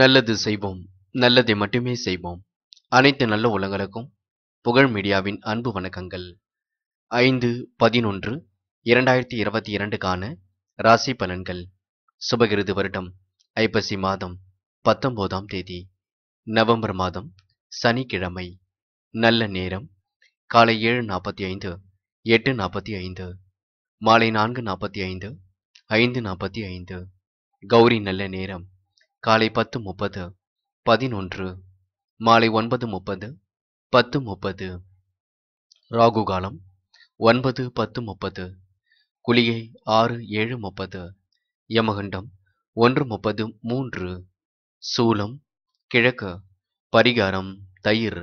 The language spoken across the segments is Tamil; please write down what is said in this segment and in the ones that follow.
நல்லது செய்வோம் நல்லதை மட்டுமே செய்வோம் அனைத்து நல்ல உலங்களுக்கும் புகழ் மீடியாவின் அன்பு வணக்கங்கள் ஐந்து பதினொன்று இரண்டாயிரத்தி இருபத்தி இரண்டுக்கான ராசி பலன்கள் சுபகிருது வருடம் ஐப்பசி மாதம் பத்தொன்பதாம் தேதி நவம்பர் மாதம் சனிக்கிழமை நல்ல நேரம் காலை ஏழு நாற்பத்தி ஐந்து எட்டு நாற்பத்தி ஐந்து மாலை நான்கு நாற்பத்தி ஐந்து ஐந்து நாற்பத்தி ஐந்து கௌரி நல்ல நேரம் காலை பத்து முப்பது பதினொன்று மாலை ஒன்பது முப்பது பத்து முப்பது ராகு காலம் ஒன்பது பத்து முப்பது குளியை ஆறு ஏழு முப்பது யமகண்டம் ஒன்று முப்பது மூன்று சூலம் கிழக்கு பரிகாரம் தயிர்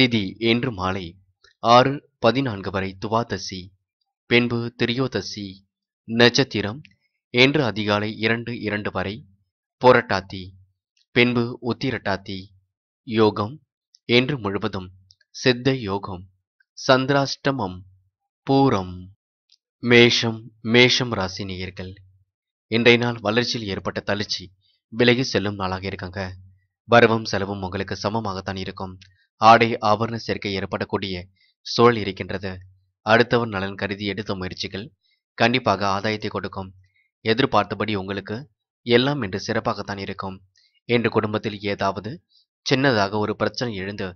திதி என்று மாலை ஆறு பதினான்கு வரை துவாதசி பின்பு திரியோதசி நட்சத்திரம் என்று அதிகாலை இரண்டு இரண்டு வரை புரட்டாத்தி பின்பு உத்திரட்டாத்தி யோகம் என்று முழுவதும் சித்த யோகம் சந்திராஷ்டமம் பூரம் மேஷம் மேஷம் ராசி நேயர்கள் இன்றைய நாள் வளர்ச்சியில் ஏற்பட்ட தளர்ச்சி விலகி செல்லும் நாளாக இருக்காங்க வரவும் செலவும் உங்களுக்கு சமமாகத்தான் இருக்கும் ஆடை ஆபரண சேர்க்கை ஏற்படக்கூடிய சூழல் இருக்கின்றது அடுத்தவர் நலன் கருதி எடுத்த முயற்சிகள் கண்டிப்பாக ஆதாயத்தை கொடுக்கும் எதிர்பார்த்தபடி உங்களுக்கு எல்லாம் இன்று சிறப்பாகத்தான் இருக்கும் என்று குடும்பத்தில் ஏதாவது சின்னதாக ஒரு பிரச்சனை எழுந்து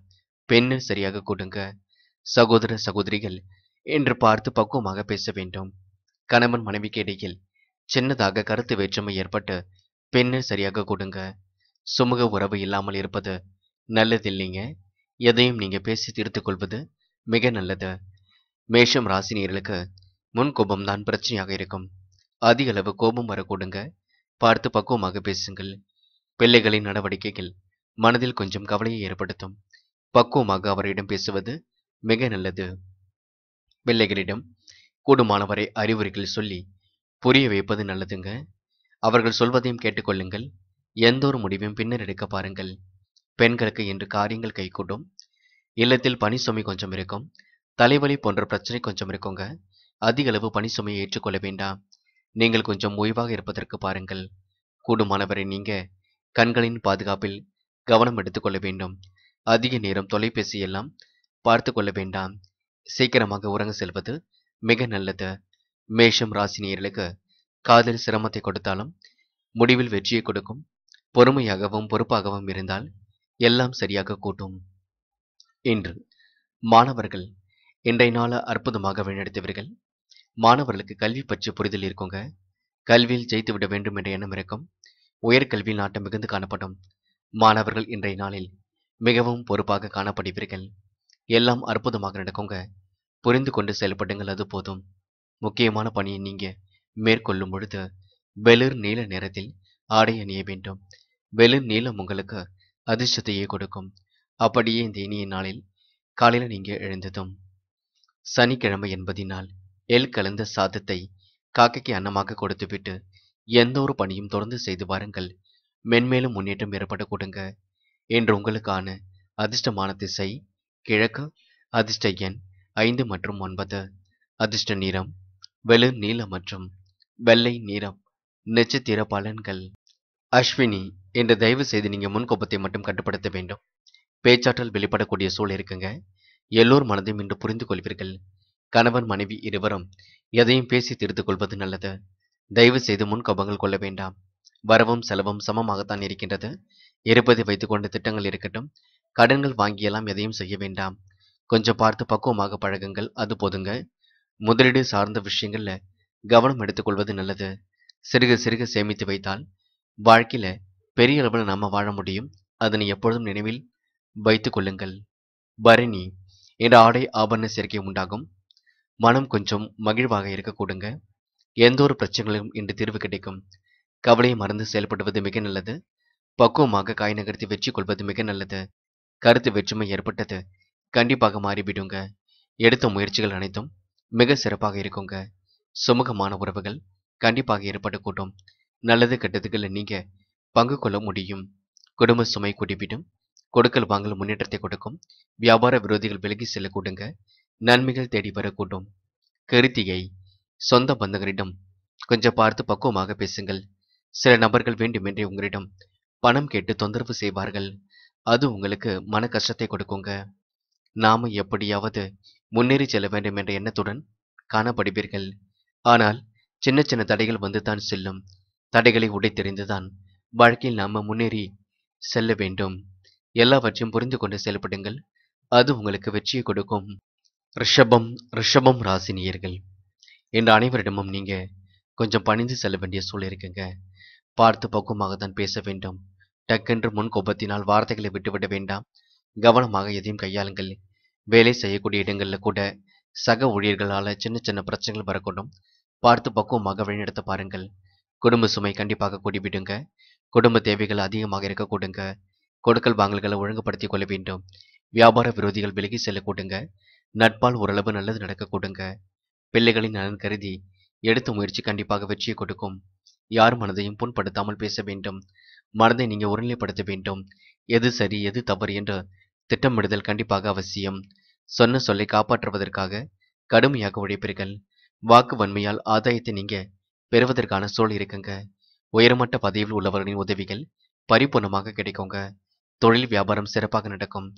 பெண்ணு சரியாக கொடுங்க சகோதர சகோதரிகள் என்று பார்த்து பக்குவமாக பேச வேண்டும் கணவன் மனைவிக்கு இடையில் சின்னதாக கருத்து வேற்றுமை ஏற்பட்டு பெண்ணு சரியாக கொடுங்க சுமூக உறவு இல்லாமல் இருப்பது நல்லதில்லைங்க எதையும் நீங்க பேசி தீர்த்து கொள்வது மிக நல்லது மேஷம் ராசினியர்களுக்கு முன் பிரச்சனையாக இருக்கும் அதிக அளவு கோபம் வரக்கூடுங்க பார்த்து பக்குவமாக பேசுங்கள் பிள்ளைகளின் நடவடிக்கைகள் மனதில் கொஞ்சம் கவலையை ஏற்படுத்தும் பக்குவமாக அவரிடம் பேசுவது மிக நல்லது பிள்ளைகளிடம் கூடுமானவரை அறிவுரைகள் சொல்லி புரிய வைப்பது நல்லதுங்க அவர்கள் சொல்வதையும் கேட்டுக்கொள்ளுங்கள் எந்த ஒரு முடிவையும் பின்னர் எடுக்க பாருங்கள் பெண்களுக்கு இன்று காரியங்கள் கைகூடும் இல்லத்தில் பனி சுமை கொஞ்சம் இருக்கும் தலைவலி போன்ற பிரச்சனை கொஞ்சம் இருக்குங்க அதிக அளவு பனி சுமையை ஏற்றுக்கொள்ள வேண்டாம் நீங்கள் கொஞ்சம் ஓய்வாக இருப்பதற்கு பாருங்கள் கூடுமானவரை நீங்க கண்களின் பாதுகாப்பில் கவனம் எடுத்துக்கொள்ள வேண்டும் அதிக நேரம் தொலைபேசி எல்லாம் பார்த்து கொள்ள வேண்டாம் சீக்கிரமாக உறங்க செல்வது மிக நல்லது மேஷம் ராசினியர்களுக்கு காதல் சிரமத்தை கொடுத்தாலும் முடிவில் வெற்றியை கொடுக்கும் பொறுமையாகவும் பொறுப்பாகவும் இருந்தால் எல்லாம் சரியாக கூட்டும் இன்று மாணவர்கள் இன்றைய நாள அற்புதமாக வழிநடத்துவீர்கள் மாணவர்களுக்கு கல்வி பற்றி புரிதல் இருக்குங்க கல்வியில் ஜெயித்து விட வேண்டும் என்ற எண்ணம் இருக்கும் உயர்கல்வியில் நாட்டம் மிகுந்து காணப்படும் மாணவர்கள் இன்றைய நாளில் மிகவும் பொறுப்பாக காணப்படுவீர்கள் எல்லாம் அற்புதமாக நடக்குங்க புரிந்து கொண்டு செயல்படுங்கள் அது போதும் முக்கியமான பணியை நீங்க மேற்கொள்ளும் பொழுது வெளிர் நீல நேரத்தில் ஆடை அணிய வேண்டும் வெளிர் நீளம் உங்களுக்கு அதிர்ஷ்டத்தையே கொடுக்கும் அப்படியே இந்த இனிய நாளில் காலையில் நீங்க எழுந்ததும் சனிக்கிழமை என்பதினால் எல் கலந்த சாதத்தை காக்கைக்கு அன்னமாக கொடுத்துவிட்டு எந்த ஒரு பணியும் தொடர்ந்து செய்து வாருங்கள் மென்மேலும் முன்னேற்றம் ஏற்பட கொடுங்க என்று உங்களுக்கான அதிர்ஷ்டமான திசை கிழக்கு அதிர்ஷ்ட எண் ஐந்து மற்றும் ஒன்பது அதிர்ஷ்ட நிறம் வெளு நீலம் மற்றும் வெள்ளை நிறம் நட்சத்திர பலன்கள் அஸ்வினி என்று தயவு செய்து நீங்கள் முன்கோபத்தை மட்டும் கட்டுப்படுத்த வேண்டும் பேச்சாற்றல் வெளிப்படக்கூடிய சூழல் இருக்குங்க எல்லோர் மனதையும் இன்று புரிந்து கொள்வீர்கள் கணவன் மனைவி இருவரும் எதையும் பேசி தீர்த்து கொள்வது நல்லது தயவு செய்து முன்கோபங்கள் கொள்ள வேண்டாம் வரவும் செலவும் சமமாகத்தான் இருக்கின்றது இருப்பதை கொண்டு திட்டங்கள் இருக்கட்டும் கடன்கள் வாங்கியெல்லாம் எதையும் செய்ய வேண்டாம் கொஞ்சம் பார்த்து பக்குவமாக பழகுங்கள் அது போதுங்க முதலீடு சார்ந்த விஷயங்கள்ல கவனம் எடுத்துக்கொள்வது நல்லது சிறுக சிறுக சேமித்து வைத்தால் வாழ்க்கையில பெரிய அளவில் நாம வாழ முடியும் அதனை எப்பொழுதும் நினைவில் வைத்துக் கொள்ளுங்கள் பரணி என்ற ஆடை ஆபரண சேர்க்கை உண்டாகும் மனம் கொஞ்சம் மகிழ்வாக இருக்க கூடுங்க எந்த ஒரு பிரச்சனைகளும் இன்று தீர்வு கிடைக்கும் கவலையை மறந்து செயல்படுவது மிக நல்லது பக்குவமாக காய் நகர்த்தி வெற்றி கொள்வது மிக நல்லது கருத்து வெற்றுமை ஏற்பட்டது கண்டிப்பாக மாறிவிடுங்க எடுத்த முயற்சிகள் அனைத்தும் மிக சிறப்பாக இருக்குங்க சுமூகமான உறவுகள் கண்டிப்பாக ஏற்படக்கூடும் நல்லது கெட்டதுகளை நீங்க பங்கு கொள்ள முடியும் குடும்ப சுமை கூட்டிவிடும் கொடுக்கல் வாங்கல் முன்னேற்றத்தை கொடுக்கும் வியாபார விரோதிகள் விலகி செல்லக்கூடுங்க நன்மைகள் தேடி வரக்கூடும் கருத்தியை சொந்த பந்தங்களிடம் கொஞ்சம் பார்த்து பக்குவமாக பேசுங்கள் சில நபர்கள் வேண்டுமென்றே உங்களிடம் பணம் கேட்டு தொந்தரவு செய்வார்கள் அது உங்களுக்கு மன கஷ்டத்தை கொடுக்குங்க நாம எப்படியாவது முன்னேறி செல்ல வேண்டும் என்ற எண்ணத்துடன் காணப்படுவீர்கள் ஆனால் சின்ன சின்ன தடைகள் வந்து தான் செல்லும் தடைகளை உடைத்தெறிந்துதான் வாழ்க்கையில் நாம முன்னேறி செல்ல வேண்டும் எல்லாவற்றையும் புரிந்து கொண்டு செயல்படுங்கள் அது உங்களுக்கு வெற்றியை கொடுக்கும் ரிஷபம் ரிஷபம் ராசினியர்கள் என்ற அனைவரிடமும் நீங்க கொஞ்சம் பணிந்து செல்ல வேண்டிய சூழல் இருக்குங்க பார்த்து பக்குவமாக தான் பேச வேண்டும் டக்கென்று முன் கோபத்தினால் வார்த்தைகளை விட்டுவிட வேண்டாம் கவனமாக எதையும் கையாளுங்கள் வேலை செய்யக்கூடிய இடங்களில் கூட சக ஊழியர்களால் சின்ன சின்ன பிரச்சனைகள் வரக்கூடும் பார்த்து பக்குவமாக வழிநடத்த பாருங்கள் குடும்ப சுமை கண்டிப்பாக கூடிவிடுங்க குடும்ப தேவைகள் அதிகமாக இருக்கக்கூடுங்க கொடுக்கல் வாங்கல்களை ஒழுங்குபடுத்திக் கொள்ள வேண்டும் வியாபார விரோதிகள் விலகி செல்லக்கூடுங்க நட்பால் ஓரளவு நல்லது நடக்க கொடுங்க பிள்ளைகளின் நலன் கருதி எடுத்த முயற்சி கண்டிப்பாக வெற்றியை கொடுக்கும் யார் மனதையும் புண்படுத்தாமல் பேச வேண்டும் மனதை நீங்கள் ஒருநிலைப்படுத்த வேண்டும் எது சரி எது தவறு என்ற திட்டமிடுதல் கண்டிப்பாக அவசியம் சொன்ன சொல்லை காப்பாற்றுவதற்காக கடுமையாக உழைப்பீர்கள் வாக்கு வன்மையால் ஆதாயத்தை நீங்க பெறுவதற்கான சூழல் இருக்குங்க உயர்மட்ட பதவியில் உள்ளவர்களின் உதவிகள் பரிபூர்ணமாக கிடைக்குங்க தொழில் வியாபாரம் சிறப்பாக நடக்கும்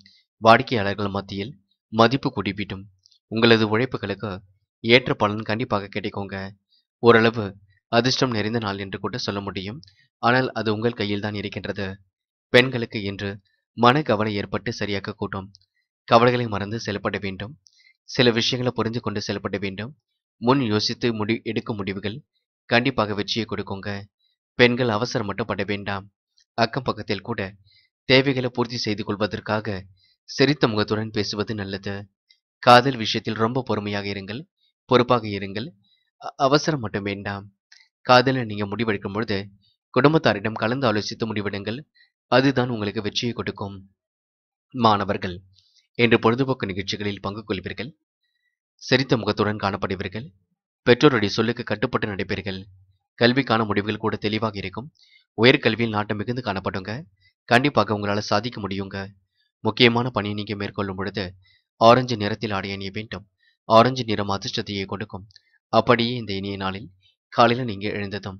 வாடிக்கையாளர்கள் மத்தியில் மதிப்பு குறிப்பிட்டும் உங்களது உழைப்புகளுக்கு ஏற்ற பலன் கண்டிப்பாக கிடைக்குங்க ஓரளவு அதிர்ஷ்டம் நிறைந்த நாள் என்று கூட சொல்ல முடியும் ஆனால் அது உங்கள் கையில் தான் இருக்கின்றது பெண்களுக்கு இன்று மன கவலை ஏற்பட்டு சரியாக கூட்டும் கவலைகளை மறந்து செயல்பட வேண்டும் சில விஷயங்களை புரிந்து கொண்டு செயல்பட வேண்டும் முன் யோசித்து முடி எடுக்கும் முடிவுகள் கண்டிப்பாக வெற்றியை கொடுக்குங்க பெண்கள் அவசரம் மட்டும் பட வேண்டாம் அக்கம் பக்கத்தில் கூட தேவைகளை பூர்த்தி செய்து கொள்வதற்காக சிரித்த முகத்துடன் பேசுவது நல்லது காதல் விஷயத்தில் ரொம்ப பொறுமையாக இருங்கள் பொறுப்பாக இருங்கள் அவசரம் மட்டும் வேண்டாம் காதலை நீங்கள் முடிவெடுக்கும் பொழுது குடும்பத்தாரிடம் கலந்து ஆலோசித்து முடிவெடுங்கள் அதுதான் உங்களுக்கு வெற்றியை கொடுக்கும் மாணவர்கள் என்று பொழுதுபோக்கு நிகழ்ச்சிகளில் பங்கு கொள்வீர்கள் சிரித்த முகத்துடன் காணப்படுவீர்கள் பெற்றோருடைய சொல்லுக்கு கட்டுப்பட்டு நடைபெறுகள் கல்விக்கான முடிவுகள் கூட தெளிவாக இருக்கும் உயர்கல்வியில் நாட்டம் மிகுந்து காணப்படுங்க கண்டிப்பாக உங்களால் சாதிக்க முடியுங்க முக்கியமான பணியை நீங்கள் மேற்கொள்ளும் பொழுது ஆரஞ்சு நிறத்தில் ஆடிய அணிய வேண்டும் ஆரஞ்சு நிறம் அதிர்ஷ்டத்தையே கொடுக்கும் அப்படியே இந்த இனிய நாளில் காலையில் நீங்கள் எழுந்ததும்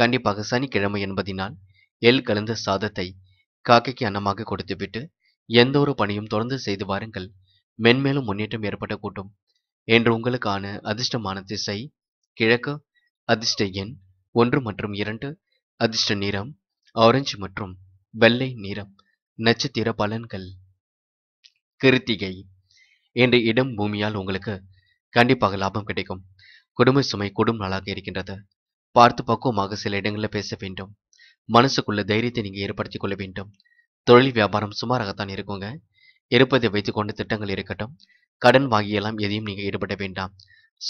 கண்டிப்பாக சனிக்கிழமை என்பதினால் எல் கலந்த சாதத்தை காக்கைக்கு அன்னமாக கொடுத்துவிட்டு எந்த ஒரு பணியும் தொடர்ந்து செய்து வாருங்கள் மென்மேலும் முன்னேற்றம் ஏற்பட்ட கூட்டும் என்று உங்களுக்கான அதிர்ஷ்டமான திசை கிழக்கு அதிர்ஷ்ட எண் ஒன்று மற்றும் இரண்டு அதிர்ஷ்ட நிறம் ஆரஞ்சு மற்றும் வெள்ளை நிறம் நட்சத்திர பலன்கள் கிருத்திகை என்ற இடம் பூமியால் உங்களுக்கு கண்டிப்பாக லாபம் கிடைக்கும் குடும்ப சுமை கொடும் நாளாக இருக்கின்றது பார்த்து பக்குவமாக சில இடங்களில் பேச வேண்டும் மனசுக்குள்ள தைரியத்தை நீங்கள் ஏற்படுத்திக் கொள்ள வேண்டும் தொழில் வியாபாரம் சுமாராகத்தான் இருக்குங்க இருப்பதை வைத்துக்கொண்டு திட்டங்கள் இருக்கட்டும் கடன் வாங்கியெல்லாம் எதையும் நீங்கள் ஈடுபட வேண்டாம்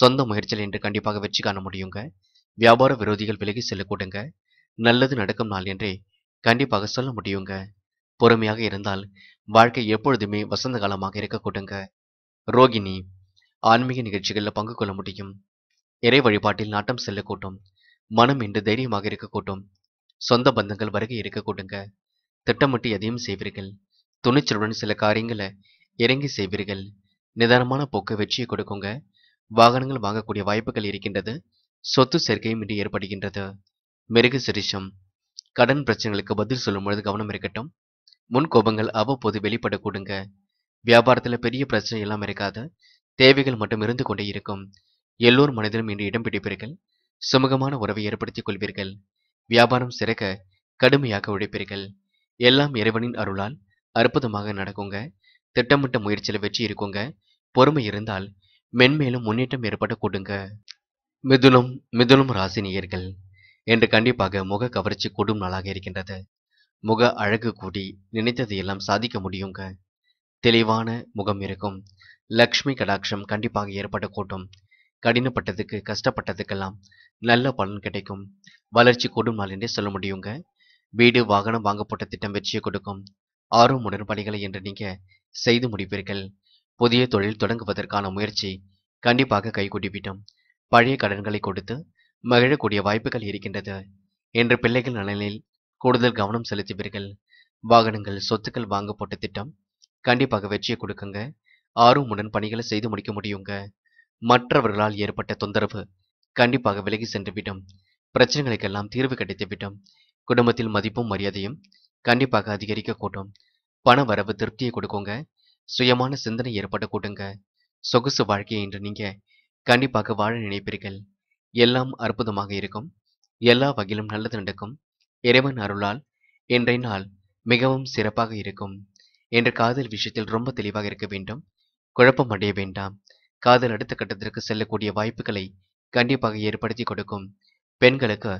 சொந்த முயற்சியில் என்று கண்டிப்பாக வெற்றி காண முடியுங்க வியாபார விரோதிகள் விலகி செல்லக்கூடுங்க நல்லது நடக்கும் நாள் என்றே கண்டிப்பாக சொல்ல முடியுங்க பொறுமையாக இருந்தால் வாழ்க்கை எப்பொழுதுமே வசந்த காலமாக இருக்கக்கூடுங்க ரோகிணி ஆன்மீக நிகழ்ச்சிகளில் பங்கு கொள்ள முடியும் இறை வழிபாட்டில் நாட்டம் செல்லக்கூட்டும் மனம் இன்று தைரியமாக இருக்கக்கூட்டும் சொந்த பந்தங்கள் வருகை இருக்கக்கூடுங்க திட்டமிட்டு எதையும் செய்வீர்கள் துணிச்சலுடன் சில காரியங்களை இறங்கி செய்வீர்கள் நிதானமான போக்கு வெற்றியை கொடுக்குங்க வாகனங்கள் வாங்கக்கூடிய வாய்ப்புகள் இருக்கின்றது சொத்து சேர்க்கையும் இன்று ஏற்படுகின்றது மிருக சிரிஷம் கடன் பிரச்சனைகளுக்கு பதில் சொல்லும் பொழுது கவனம் இருக்கட்டும் முன் கோபங்கள் அவ்வப்போது வெளிப்படக்கூடுங்க வியாபாரத்தில் பெரிய பிரச்சனை எல்லாம் இருக்காத தேவைகள் மட்டும் இருந்து கொண்டே இருக்கும் எல்லோர் மனதிலும் இன்று இடம் பிடிப்பீர்கள் சுமூகமான உறவை ஏற்படுத்திக் கொள்வீர்கள் வியாபாரம் சிறக்க கடுமையாக உழைப்பீர்கள் எல்லாம் இறைவனின் அருளால் அற்புதமாக நடக்குங்க திட்டமிட்ட முயற்சியில் வெற்றி இருக்குங்க பொறுமை இருந்தால் மென்மேலும் முன்னேற்றம் ஏற்பட கூடுங்க மிதுனம் மிதுனம் ராசினியர்கள் என்று கண்டிப்பாக முக கவர்ச்சி கூடும் நாளாக இருக்கின்றது முக அழகு கூடி நினைத்தது எல்லாம் சாதிக்க முடியுங்க தெளிவான முகம் இருக்கும் லக்ஷ்மி கடாட்சம் கண்டிப்பாக ஏற்பட கடினப்பட்டதுக்கு கஷ்டப்பட்டதுக்கெல்லாம் நல்ல பலன் கிடைக்கும் வளர்ச்சி கூடும் நாள் என்றே சொல்ல முடியுங்க வீடு வாகனம் வாங்கப்பட்ட திட்டம் வெற்றியை கொடுக்கும் ஆர்வம் உடன்பாடுகளை என்று நீங்க செய்து முடிப்பீர்கள் புதிய தொழில் தொடங்குவதற்கான முயற்சி கண்டிப்பாக கைகூடிவிடும் பழைய கடன்களை கொடுத்து மகிழக்கூடிய வாய்ப்புகள் இருக்கின்றது என்று பிள்ளைகள் நலனில் கூடுதல் கவனம் செலுத்துவீர்கள் வாகனங்கள் சொத்துக்கள் வாங்கப்பட்ட திட்டம் கண்டிப்பாக வெற்றியை கொடுக்குங்க ஆர்வமுடன் பணிகளை செய்து முடிக்க முடியுங்க மற்றவர்களால் ஏற்பட்ட தொந்தரவு கண்டிப்பாக விலகி சென்று விடும் பிரச்சனைகளுக்கெல்லாம் தீர்வு கிடைத்து விடும் குடும்பத்தில் மதிப்பும் மரியாதையும் கண்டிப்பாக அதிகரிக்க கூட்டும் பண வரவு திருப்தியை கொடுக்குங்க சுயமான சிந்தனை ஏற்பட கூட்டுங்க சொகுசு வாழ்க்கையை இன்று நீங்க கண்டிப்பாக வாழ நினைப்பீர்கள் எல்லாம் அற்புதமாக இருக்கும் எல்லா வகையிலும் நல்லது நடக்கும் இறைவன் அருளால் இன்றைய நாள் மிகவும் சிறப்பாக இருக்கும் என்ற காதல் விஷயத்தில் ரொம்ப தெளிவாக இருக்க வேண்டும் குழப்பம் அடைய வேண்டாம் காதல் அடுத்த கட்டத்திற்கு செல்லக்கூடிய வாய்ப்புகளை கண்டிப்பாக ஏற்படுத்தி கொடுக்கும் பெண்களுக்கு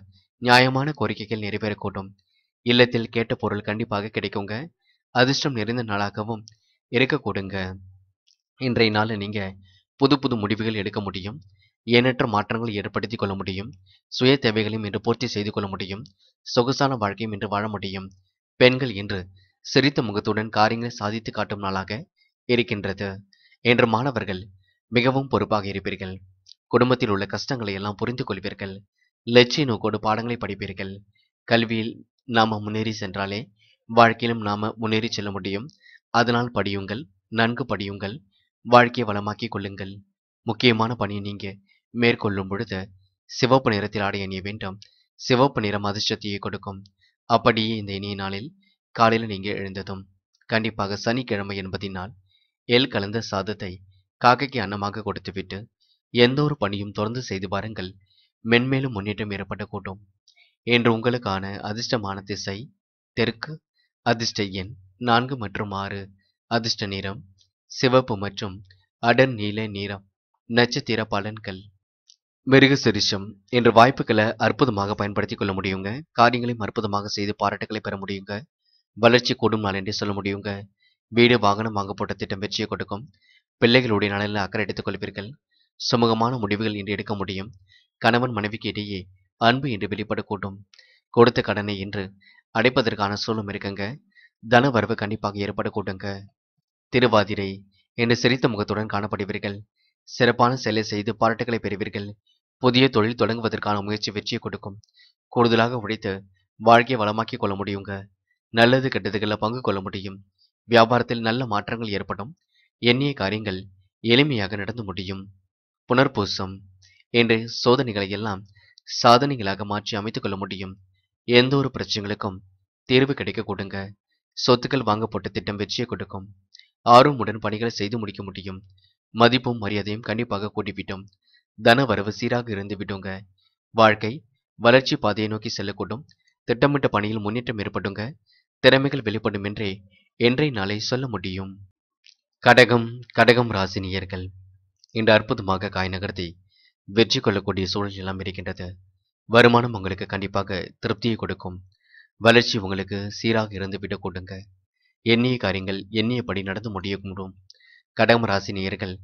நியாயமான கோரிக்கைகள் நிறைவேறக்கூடும் இல்லத்தில் கேட்ட பொருள் கண்டிப்பாக கிடைக்குங்க அதிர்ஷ்டம் நிறைந்த நாளாகவும் இருக்கக்கூடுங்க இன்றைய நாளில் நீங்கள் புது புது முடிவுகள் எடுக்க முடியும் எண்ணற்ற மாற்றங்களை ஏற்படுத்திக் கொள்ள முடியும் சுய தேவைகளையும் இன்று பூர்த்தி செய்து கொள்ள முடியும் சொகுசான வாழ்க்கையும் இன்று வாழ முடியும் பெண்கள் இன்று சிரித்த முகத்துடன் காரியங்களை சாதித்து காட்டும் நாளாக இருக்கின்றது என்று மாணவர்கள் மிகவும் பொறுப்பாக இருப்பீர்கள் குடும்பத்தில் உள்ள கஷ்டங்களை எல்லாம் புரிந்து கொள்வீர்கள் லட்சிய நோக்கோடு பாடங்களை படிப்பீர்கள் கல்வியில் நாம முன்னேறி சென்றாலே வாழ்க்கையிலும் நாம முன்னேறி செல்ல முடியும் அதனால் படியுங்கள் நன்கு படியுங்கள் வாழ்க்கையை வளமாக்கிக் கொள்ளுங்கள் முக்கியமான பணியை நீங்க மேற்கொள்ளும் பொழுது சிவப்பு நிறத்தில் ஆடை அணிய வேண்டும் சிவப்பு நிறம் அதிர்ஷ்டத்தையே கொடுக்கும் அப்படியே இந்த இனிய நாளில் காலையில் நீங்கள் எழுந்ததும் கண்டிப்பாக சனிக்கிழமை என்பதினால் எல் கலந்த சாதத்தை காக்கைக்கு அன்னமாக கொடுத்துவிட்டு எந்த ஒரு பணியும் தொடர்ந்து செய்து பாருங்கள் மென்மேலும் முன்னேற்றம் ஏற்பட்ட கூட்டும் என்று உங்களுக்கான அதிர்ஷ்டமான திசை தெற்கு அதிர்ஷ்ட எண் நான்கு மற்றும் ஆறு அதிர்ஷ்ட நிறம் சிவப்பு மற்றும் அடர் நீல நிறம் நட்சத்திர பலன்கள் மிருகசரிஷம் என்ற வாய்ப்புகளை அற்புதமாக பயன்படுத்திக் கொள்ள முடியுங்க காரியங்களையும் அற்புதமாக செய்து பாராட்டுகளை பெற முடியுங்க வளர்ச்சி கூடும் நாள் என்று சொல்ல முடியுங்க வீடு வாகனம் வாங்க போட்ட திட்டம் வெற்றியை கொடுக்கும் பிள்ளைகளுடைய நலனில் அக்கறை எடுத்துக் கொள்வீர்கள் சுமூகமான முடிவுகள் இன்று எடுக்க முடியும் கணவன் மனைவிக்கு இடையே அன்பு என்று வெளிப்படக்கூடும் கொடுத்த கடனை இன்று அடைப்பதற்கான சூழலும் இருக்குங்க தன வரவு கண்டிப்பாக ஏற்படக்கூடுங்க திருவாதிரை என்று சிரித்த முகத்துடன் காணப்படுவீர்கள் சிறப்பான செயலை செய்து பாராட்டுகளை பெறுவீர்கள் புதிய தொழில் தொடங்குவதற்கான முயற்சி வெற்றியை கொடுக்கும் கூடுதலாக உழைத்து வாழ்க்கையை வளமாக்கி கொள்ள முடியுங்க நல்லது கெட்டதுகளில் பங்கு கொள்ள முடியும் வியாபாரத்தில் நல்ல மாற்றங்கள் ஏற்படும் எண்ணிய காரியங்கள் எளிமையாக நடந்து முடியும் புனர்பூசம் என்று சோதனைகளை எல்லாம் சாதனைகளாக மாற்றி அமைத்துக் கொள்ள முடியும் எந்த ஒரு பிரச்சனைகளுக்கும் தீர்வு கிடைக்க கொடுங்க சொத்துக்கள் வாங்கப்பட்ட திட்டம் வெற்றியை கொடுக்கும் ஆர்வமுடன் பணிகளை செய்து முடிக்க முடியும் மதிப்பும் மரியாதையும் கண்டிப்பாக கூட்டிவிட்டோம் தன வரவு சீராக இருந்து விடுங்க வாழ்க்கை வளர்ச்சி பாதையை நோக்கி செல்லக்கூடும் திட்டமிட்ட பணியில் முன்னேற்றம் ஏற்படுங்க திறமைகள் வெளிப்படும் என்றே என்றே நாளை சொல்ல முடியும் கடகம் கடகம் ராசினியர்கள் இன்று அற்புதமாக காய் நகர்த்தி வெற்றி கொள்ளக்கூடிய சூழல் எல்லாம் இருக்கின்றது வருமானம் உங்களுக்கு கண்டிப்பாக திருப்தியை கொடுக்கும் வளர்ச்சி உங்களுக்கு சீராக இருந்து விடக்கூடுங்க எண்ணிய காரியங்கள் எண்ணியபடி நடந்து முடியக்கூடும் கடகம் ராசினியர்கள்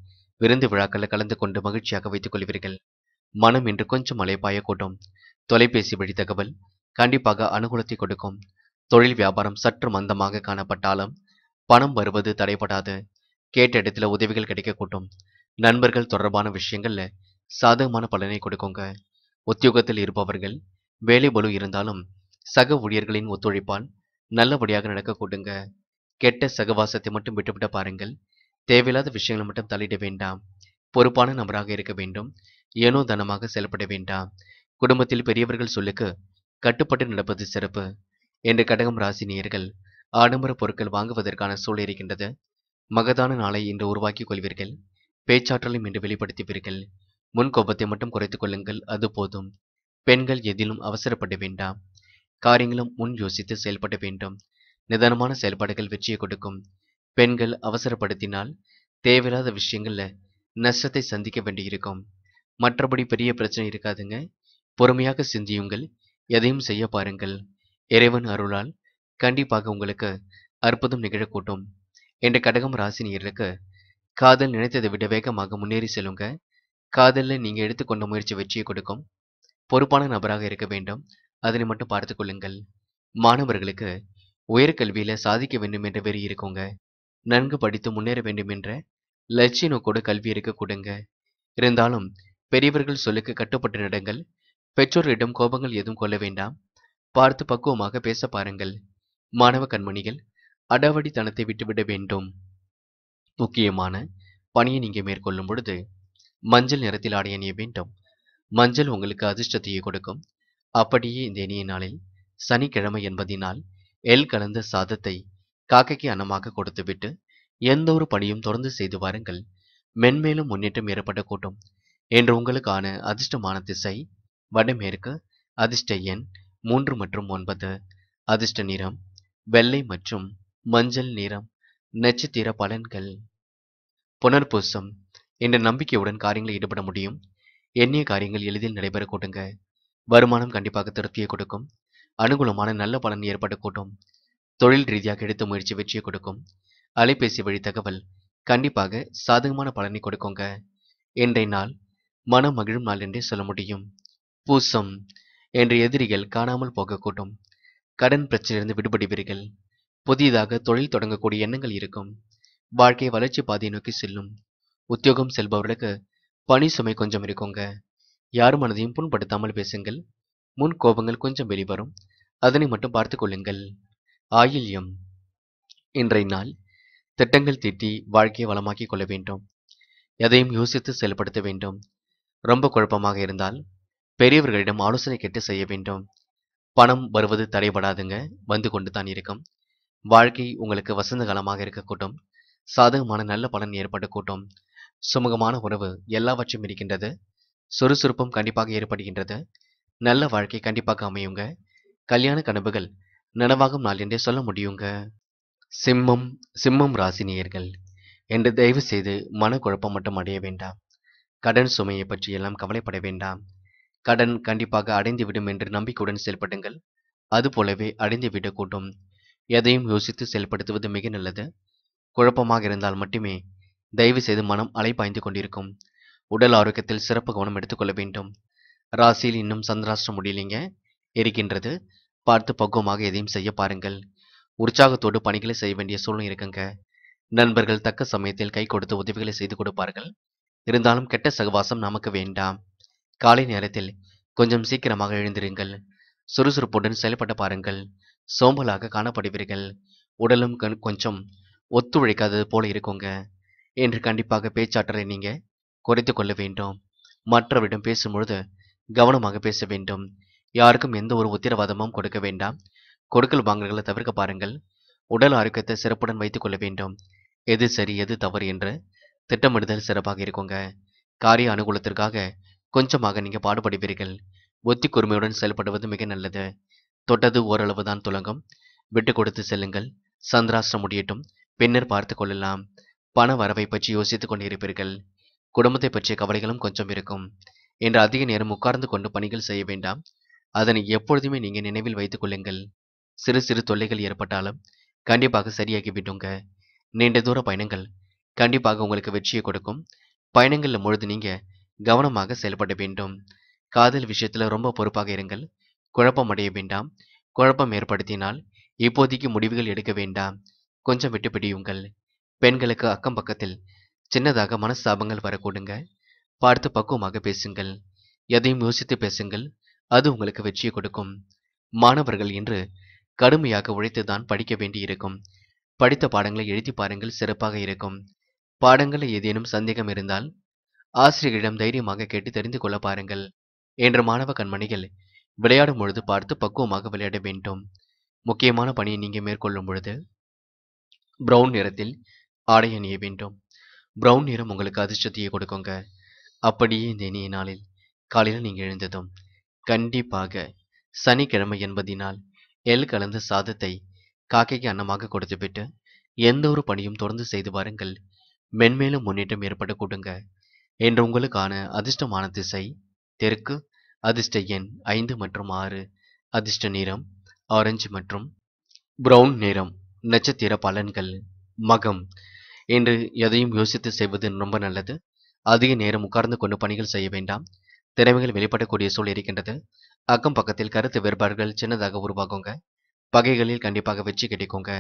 விருந்து விழாக்களில் கலந்து கொண்டு மகிழ்ச்சியாக வைத்துக் கொள்வீர்கள் மனம் இன்று கொஞ்சம் அலைப்பாயக்கூடும் தொலைபேசி வழி தகவல் கண்டிப்பாக அனுகூலத்தை கொடுக்கும் தொழில் வியாபாரம் சற்று மந்தமாக காணப்பட்டாலும் பணம் வருவது தடைபடாது கேட்ட இடத்துல உதவிகள் கிடைக்கக்கூடும் நண்பர்கள் தொடர்பான விஷயங்கள்ல சாதகமான பலனை கொடுக்குங்க உத்தியோகத்தில் இருப்பவர்கள் வேலை பலு இருந்தாலும் சக ஊழியர்களின் ஒத்துழைப்பால் நல்லபடியாக நடக்க கூட்டுங்க கெட்ட சகவாசத்தை மட்டும் விட்டுவிட பாருங்கள் தேவையில்லாத விஷயங்களை மட்டும் தள்ளிட வேண்டாம் பொறுப்பான நபராக இருக்க வேண்டும் ஏனோ தனமாக செயல்பட வேண்டாம் குடும்பத்தில் பெரியவர்கள் சொல்லுக்கு கட்டுப்பட்டு நடப்பது சிறப்பு என்று கடகம் ராசி நேயர்கள் ஆடம்பர பொருட்கள் வாங்குவதற்கான சூழல் இருக்கின்றது மகதான நாளை இன்று உருவாக்கிக் கொள்வீர்கள் பேச்சாற்றலும் இன்று வெளிப்படுத்துவீர்கள் முன் கோபத்தை மட்டும் குறைத்துக் கொள்ளுங்கள் அது போதும் பெண்கள் எதிலும் அவசரப்பட வேண்டாம் காரியங்களும் முன் யோசித்து செயல்பட வேண்டும் நிதானமான செயல்பாடுகள் வெற்றியை கொடுக்கும் பெண்கள் அவசரப்படுத்தினால் தேவையில்லாத விஷயங்களில் நஷ்டத்தை சந்திக்க வேண்டியிருக்கும் மற்றபடி பெரிய பிரச்சனை இருக்காதுங்க பொறுமையாக சிந்தியுங்கள் எதையும் செய்ய பாருங்கள் இறைவன் அருளால் கண்டிப்பாக உங்களுக்கு அற்புதம் நிகழக்கூட்டும் என்ற கடகம் ராசினியர்களுக்கு காதல் நினைத்ததை விட வேகமாக முன்னேறி செல்லுங்க காதலில் நீங்கள் எடுத்துக்கொண்ட முயற்சி வெற்றியை கொடுக்கும் பொறுப்பான நபராக இருக்க வேண்டும் அதனை மட்டும் பார்த்துக்கொள்ளுங்கள் கொள்ளுங்கள் மாணவர்களுக்கு உயர்கல்வியில் சாதிக்க வேண்டும் என்ற வெறி இருக்குங்க நன்கு படித்து முன்னேற வேண்டும் என்ற லட்சிய நோக்கோடு கல்வி இருக்க கொடுங்க இருந்தாலும் பெரியவர்கள் சொல்லுக்கு கட்டுப்பட்டு நடங்கள் பெற்றோரிடம் கோபங்கள் எதுவும் கொள்ள வேண்டாம் பார்த்து பக்குவமாக பேச பாருங்கள் மாணவ கண்மணிகள் அடாவடித்தனத்தை விட்டுவிட வேண்டும் முக்கியமான பணியை நீங்க மேற்கொள்ளும் பொழுது மஞ்சள் நிறத்தில் ஆடை அணிய வேண்டும் மஞ்சள் உங்களுக்கு அதிர்ஷ்டத்தையே கொடுக்கும் அப்படியே இந்த இணைய நாளில் சனிக்கிழமை என்பதினால் எல் கலந்த சாதத்தை காக்கைக்கு அன்னமாக கொடுத்துவிட்டு எந்த ஒரு பணியும் தொடர்ந்து செய்து வாருங்கள் மென்மேலும் முன்னேற்றம் ஏற்பட்ட கூட்டம் என்று உங்களுக்கான அதிர்ஷ்டமான திசை வடமேற்கு அதிர்ஷ்ட எண் மூன்று மற்றும் ஒன்பது அதிர்ஷ்ட நிறம் வெள்ளை மற்றும் மஞ்சள் நிறம் நட்சத்திர பலன்கள் புனர்பூசம் என்ற நம்பிக்கையுடன் காரியங்களில் ஈடுபட முடியும் எண்ணிய காரியங்கள் எளிதில் நடைபெற கூட்டுங்க வருமானம் கண்டிப்பாக திருப்தியை கொடுக்கும் அனுகூலமான நல்ல பலன் ஏற்பட கூட்டும் தொழில் ரீதியாக எடுத்த முயற்சி வெற்றியை கொடுக்கும் அலைபேசி வழி தகவல் கண்டிப்பாக சாதகமான பலனை கொடுக்குங்க இன்றைய நாள் மனம் மகிழும் நாள் என்றே சொல்ல முடியும் பூசம் என்ற எதிரிகள் காணாமல் போகக்கூடும் கடன் பிரச்சனையிலிருந்து விடுபடுவீர்கள் புதிதாக தொழில் தொடங்கக்கூடிய எண்ணங்கள் இருக்கும் வாழ்க்கை வளர்ச்சி பாதையை நோக்கி செல்லும் உத்தியோகம் செல்பவர்களுக்கு பணி சுமை கொஞ்சம் இருக்குங்க யார் மனதையும் புண்படுத்தாமல் பேசுங்கள் முன் கோபங்கள் கொஞ்சம் வெளிவரும் அதனை மட்டும் பார்த்து கொள்ளுங்கள் ஆயில்யம் இன்றைய நாள் திட்டங்கள் தீட்டி வாழ்க்கையை வளமாக்கிக் கொள்ள வேண்டும் எதையும் யோசித்து செயல்படுத்த வேண்டும் ரொம்ப குழப்பமாக இருந்தால் பெரியவர்களிடம் ஆலோசனை கேட்டு செய்ய வேண்டும் பணம் வருவது தடைபடாதுங்க வந்து கொண்டு தான் இருக்கும் வாழ்க்கை உங்களுக்கு வசந்த காலமாக இருக்கக்கூட்டும் சாதகமான நல்ல பலன் ஏற்படக்கூட்டும் சுமூகமான உறவு எல்லாவற்றும் இருக்கின்றது சுறுசுறுப்பும் கண்டிப்பாக ஏற்படுகின்றது நல்ல வாழ்க்கை கண்டிப்பாக அமையுங்க கல்யாண கனவுகள் நனவாகும் நாள் என்றே சொல்ல முடியுங்க சிம்மம் சிம்மம் ராசினியர்கள் என்று தயவு செய்து மனக்குழப்பம் மட்டும் அடைய வேண்டாம் கடன் சுமையை பற்றி எல்லாம் கவலைப்பட வேண்டாம் கடன் கண்டிப்பாக அடைந்துவிடும் என்று நம்பிக்கையுடன் செயல்படுங்கள் அதுபோலவே அடைந்து விடக்கூடும் எதையும் யோசித்து செயல்படுத்துவது மிக நல்லது குழப்பமாக இருந்தால் மட்டுமே தயவு செய்து மனம் அலைப்பாய்ந்து கொண்டிருக்கும் உடல் ஆரோக்கியத்தில் சிறப்பு கவனம் எடுத்துக்கொள்ள வேண்டும் ராசியில் இன்னும் சந்திராஷ்டிரம் முடியலைங்க இருக்கின்றது பார்த்து பக்குவமாக எதையும் செய்ய பாருங்கள் உற்சாகத்தோடு பணிகளை செய்ய வேண்டிய சூழ்நிலை இருக்குங்க நண்பர்கள் தக்க சமயத்தில் கை கொடுத்து உதவிகளை செய்து கொடுப்பார்கள் இருந்தாலும் கெட்ட சகவாசம் நமக்கு வேண்டாம் காலை நேரத்தில் கொஞ்சம் சீக்கிரமாக எழுந்திருங்கள் சுறுசுறுப்புடன் செயல்பட பாருங்கள் சோம்பலாக காணப்படுவீர்கள் உடலும் கொஞ்சம் ஒத்துழைக்காதது போல இருக்குங்க என்று கண்டிப்பாக பேச்சாற்றலை நீங்கள் குறைத்து கொள்ள வேண்டும் மற்றவரிடம் பேசும்பொழுது கவனமாக பேச வேண்டும் யாருக்கும் எந்த ஒரு உத்தரவாதமும் கொடுக்க வேண்டாம் கொடுக்கல் வாங்கல்களை தவிர்க்க பாருங்கள் உடல் ஆரோக்கியத்தை சிறப்புடன் வைத்துக் கொள்ள வேண்டும் எது சரி எது தவறு என்று திட்டமிடுதல் சிறப்பாக இருக்குங்க காரிய அனுகூலத்திற்காக கொஞ்சமாக நீங்கள் பாடுபடுவீர்கள் ஒத்தி கூர்மையுடன் செயல்படுவது மிக நல்லது தொட்டது ஓரளவு தான் துலங்கும் விட்டு கொடுத்து செல்லுங்கள் சந்திராஷ்டம் முடியட்டும் பின்னர் பார்த்து கொள்ளலாம் பண வரவை பற்றி யோசித்துக் கொண்டிருப்பீர்கள் குடும்பத்தை பற்றிய கவலைகளும் கொஞ்சம் இருக்கும் என்று அதிக நேரம் உட்கார்ந்து கொண்டு பணிகள் செய்ய வேண்டாம் அதனை எப்பொழுதுமே நீங்கள் நினைவில் வைத்துக் கொள்ளுங்கள் சிறு சிறு தொல்லைகள் ஏற்பட்டாலும் கண்டிப்பாக சரியாகி விடுங்க நீண்ட தூர பயணங்கள் கண்டிப்பாக உங்களுக்கு வெற்றியை கொடுக்கும் பயணங்களில் முழுது நீங்கள் கவனமாக செயல்பட வேண்டும் காதல் விஷயத்துல ரொம்ப பொறுப்பாக இருங்கள் குழப்பம் அடைய வேண்டாம் குழப்பம் ஏற்படுத்தினால் இப்போதைக்கு முடிவுகள் எடுக்க வேண்டாம் கொஞ்சம் விட்டு பிடியுங்கள் பெண்களுக்கு அக்கம் பக்கத்தில் சின்னதாக மனஸ்தாபங்கள் வரக்கூடுங்க பார்த்து பக்குவமாக பேசுங்கள் எதையும் யோசித்து பேசுங்கள் அது உங்களுக்கு வெற்றியை கொடுக்கும் மாணவர்கள் இன்று கடுமையாக உழைத்துதான் படிக்க வேண்டியிருக்கும் படித்த பாடங்களை எழுதி பாருங்கள் சிறப்பாக இருக்கும் பாடங்களில் ஏதேனும் சந்தேகம் இருந்தால் ஆசிரியர்களிடம் தைரியமாக கேட்டு தெரிந்து கொள்ள பாருங்கள் என்ற மாணவ கண்மணிகள் விளையாடும் பொழுது பார்த்து பக்குவமாக விளையாட வேண்டும் முக்கியமான பணியை நீங்கள் மேற்கொள்ளும் பொழுது பிரவுன் நிறத்தில் ஆடை அணிய வேண்டும் பிரவுன் நிறம் உங்களுக்கு அதிர்ஷ்டத்தையே கொடுக்குங்க அப்படியே இந்த இனிய நாளில் காலையில் நீங்கள் எழுந்ததும் கண்டிப்பாக சனிக்கிழமை என்பதினால் எள் கலந்த சாதத்தை காக்கைக்கு அன்னமாக கொடுத்துவிட்டு எந்த ஒரு பணியும் தொடர்ந்து செய்து வாருங்கள் மென்மேலும் முன்னேற்றம் ஏற்பட கூடுங்க என்று உங்களுக்கான அதிர்ஷ்டமான திசை தெற்கு அதிர்ஷ்ட எண் ஐந்து மற்றும் ஆறு அதிர்ஷ்ட நிறம் ஆரஞ்சு மற்றும் பிரவுன் நிறம் நட்சத்திர பலன்கள் மகம் என்று எதையும் யோசித்து செய்வது ரொம்ப நல்லது அதிக நேரம் உட்கார்ந்து கொண்டு பணிகள் செய்ய வேண்டாம் திறமைகள் வெளிப்படக்கூடிய சூழ் இருக்கின்றது அக்கம் பக்கத்தில் கருத்து வேறுபாடுகள் சின்னதாக உருவாகுங்க பகைகளில் கண்டிப்பாக வெற்றி கிடைக்குங்க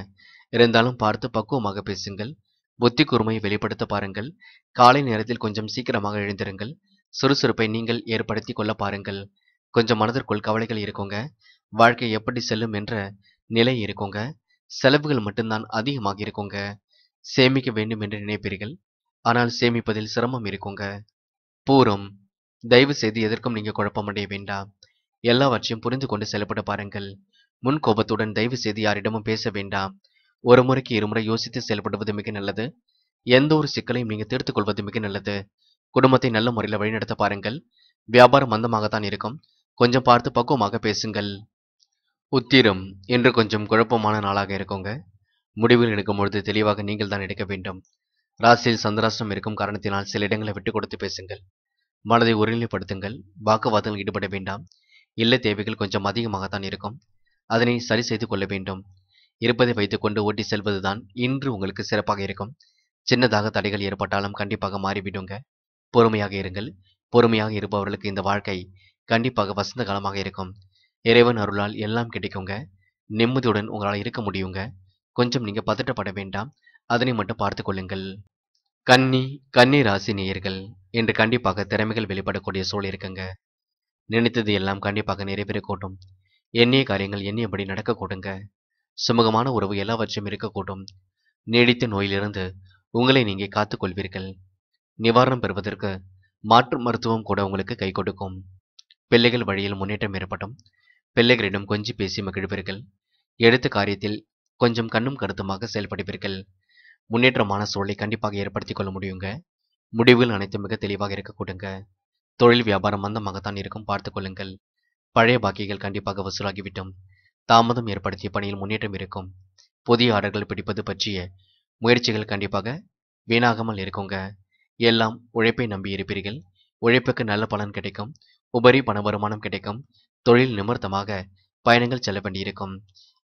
இருந்தாலும் பார்த்து பக்குவமாக பேசுங்கள் புத்தி கூர்மையை வெளிப்படுத்த பாருங்கள் காலை நேரத்தில் கொஞ்சம் சீக்கிரமாக எழுந்திருங்கள் சுறுசுறுப்பை நீங்கள் ஏற்படுத்தி கொள்ள பாருங்கள் கொஞ்சம் மனதிற்குள் கவலைகள் இருக்குங்க வாழ்க்கை எப்படி செல்லும் என்ற நிலை இருக்குங்க செலவுகள் மட்டும்தான் அதிகமாக இருக்குங்க சேமிக்க வேண்டும் என்று நினைப்பீர்கள் ஆனால் சேமிப்பதில் சிரமம் இருக்குங்க பூரம் தயவு செய்து எதற்கும் நீங்க குழப்பமடைய வேண்டாம் எல்லாவற்றையும் புரிந்து கொண்டு செயல்பட பாருங்கள் முன் கோபத்துடன் தயவு செய்து யாரிடமும் பேச வேண்டாம் ஒரு முறைக்கு இருமுறை யோசித்து செயல்படுவது மிக நல்லது எந்த ஒரு சிக்கலையும் நீங்க தீர்த்துக் கொள்வது மிக நல்லது குடும்பத்தை நல்ல முறையில் வழிநடத்த பாருங்கள் வியாபாரம் மந்தமாகத்தான் இருக்கும் கொஞ்சம் பார்த்து பக்குவமாக பேசுங்கள் உத்திரம் என்று கொஞ்சம் குழப்பமான நாளாக இருக்குங்க முடிவில் எடுக்கும் பொழுது தெளிவாக நீங்கள் தான் எடுக்க வேண்டும் ராசியில் சந்திராசனம் இருக்கும் காரணத்தினால் சில இடங்களை விட்டு கொடுத்து பேசுங்கள் மனதை ஒருநிலைப்படுத்துங்கள் வாக்குவாதங்கள் ஈடுபட வேண்டாம் இல்லை தேவைகள் கொஞ்சம் அதிகமாகத்தான் இருக்கும் அதனை சரி செய்து கொள்ள வேண்டும் இருப்பதை வைத்துக்கொண்டு ஓட்டி செல்வதுதான் இன்று உங்களுக்கு சிறப்பாக இருக்கும் சின்னதாக தடைகள் ஏற்பட்டாலும் கண்டிப்பாக மாறிவிடுங்க பொறுமையாக இருங்கள் பொறுமையாக இருப்பவர்களுக்கு இந்த வாழ்க்கை கண்டிப்பாக வசந்த காலமாக இருக்கும் இறைவன் அருளால் எல்லாம் கிடைக்குங்க நிம்மதியுடன் உங்களால் இருக்க முடியுங்க கொஞ்சம் நீங்கள் பதட்டப்பட வேண்டாம் அதனை மட்டும் பார்த்து கொள்ளுங்கள் கன்னி கன்னி ராசி நேயர்கள் என்று கண்டிப்பாக திறமைகள் வெளிப்படக்கூடிய சூழல் இருக்குங்க நினைத்தது எல்லாம் கண்டிப்பாக நிறைவேறக்கூடும் எண்ணிய காரியங்கள் எண்ணியபடி நடக்கக்கூடுங்க சுமூகமான உறவு எல்லாவற்றையும் இருக்கக்கூடும் நீடித்த நோயிலிருந்து உங்களை நீங்கள் காத்துக்கொள்வீர்கள் நிவாரணம் பெறுவதற்கு மாற்று மருத்துவம் கூட உங்களுக்கு கை கொடுக்கும் பிள்ளைகள் வழியில் முன்னேற்றம் ஏற்படும் பிள்ளைகளிடம் கொஞ்சி பேசி மகிழ்வீர்கள் எடுத்த காரியத்தில் கொஞ்சம் கண்ணும் கருத்துமாக செயல்படுவீர்கள் முன்னேற்றமான சூழலை கண்டிப்பாக ஏற்படுத்தி கொள்ள முடியுங்க முடிவுகள் அனைத்தும் மிக தெளிவாக இருக்கக்கூடுங்க தொழில் வியாபாரம் மந்தமாகத்தான் இருக்கும் பார்த்து கொள்ளுங்கள் பழைய பாக்கிகள் கண்டிப்பாக வசூலாகிவிட்டும் தாமதம் ஏற்படுத்திய பணியில் முன்னேற்றம் இருக்கும் புதிய ஆர்டர்கள் பிடிப்பது பற்றிய முயற்சிகள் கண்டிப்பாக வீணாகாமல் இருக்குங்க எல்லாம் உழைப்பை நம்பி இருப்பீர்கள் உழைப்புக்கு நல்ல பலன் கிடைக்கும் உபரி பண வருமானம் கிடைக்கும் தொழில் நிமர்த்தமாக பயணங்கள் செல்ல வேண்டியிருக்கும்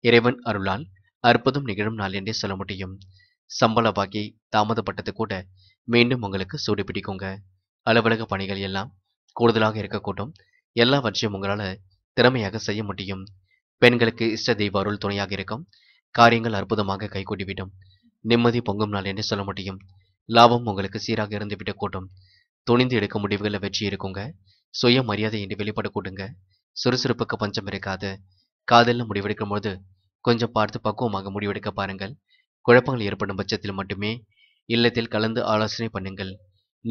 இறைவன் அருளால் அற்புதம் நிகழும் நாள் என்றே சொல்ல முடியும் சம்பள பாக்கி தாமதப்பட்டது கூட மீண்டும் உங்களுக்கு சூடு பிடிக்குங்க அலுவலக பணிகள் எல்லாம் கூடுதலாக இருக்கக்கூடும் எல்லாவற்றையும் உங்களால் திறமையாக செய்ய முடியும் பெண்களுக்கு இஷ்ட தெய்வ அருள் துணையாக இருக்கும் காரியங்கள் அற்புதமாக கைகூட்டிவிடும் நிம்மதி பொங்கும் நாள் என்று சொல்ல முடியும் லாபம் உங்களுக்கு சீராக இருந்துவிடக்கூடும் துணிந்து எடுக்கும் முடிவுகளில் வெற்றி இருக்குங்க சுய மரியாதை என்று வெளிப்படக்கூடுங்க சுறுசுறுப்புக்கு பஞ்சம் இருக்காது காதலில் முடிவெடுக்கும் போது கொஞ்சம் பார்த்து பக்குவமாக முடிவெடுக்க பாருங்கள் குழப்பங்கள் ஏற்படும் பட்சத்தில் மட்டுமே இல்லத்தில் கலந்து ஆலோசனை பண்ணுங்கள்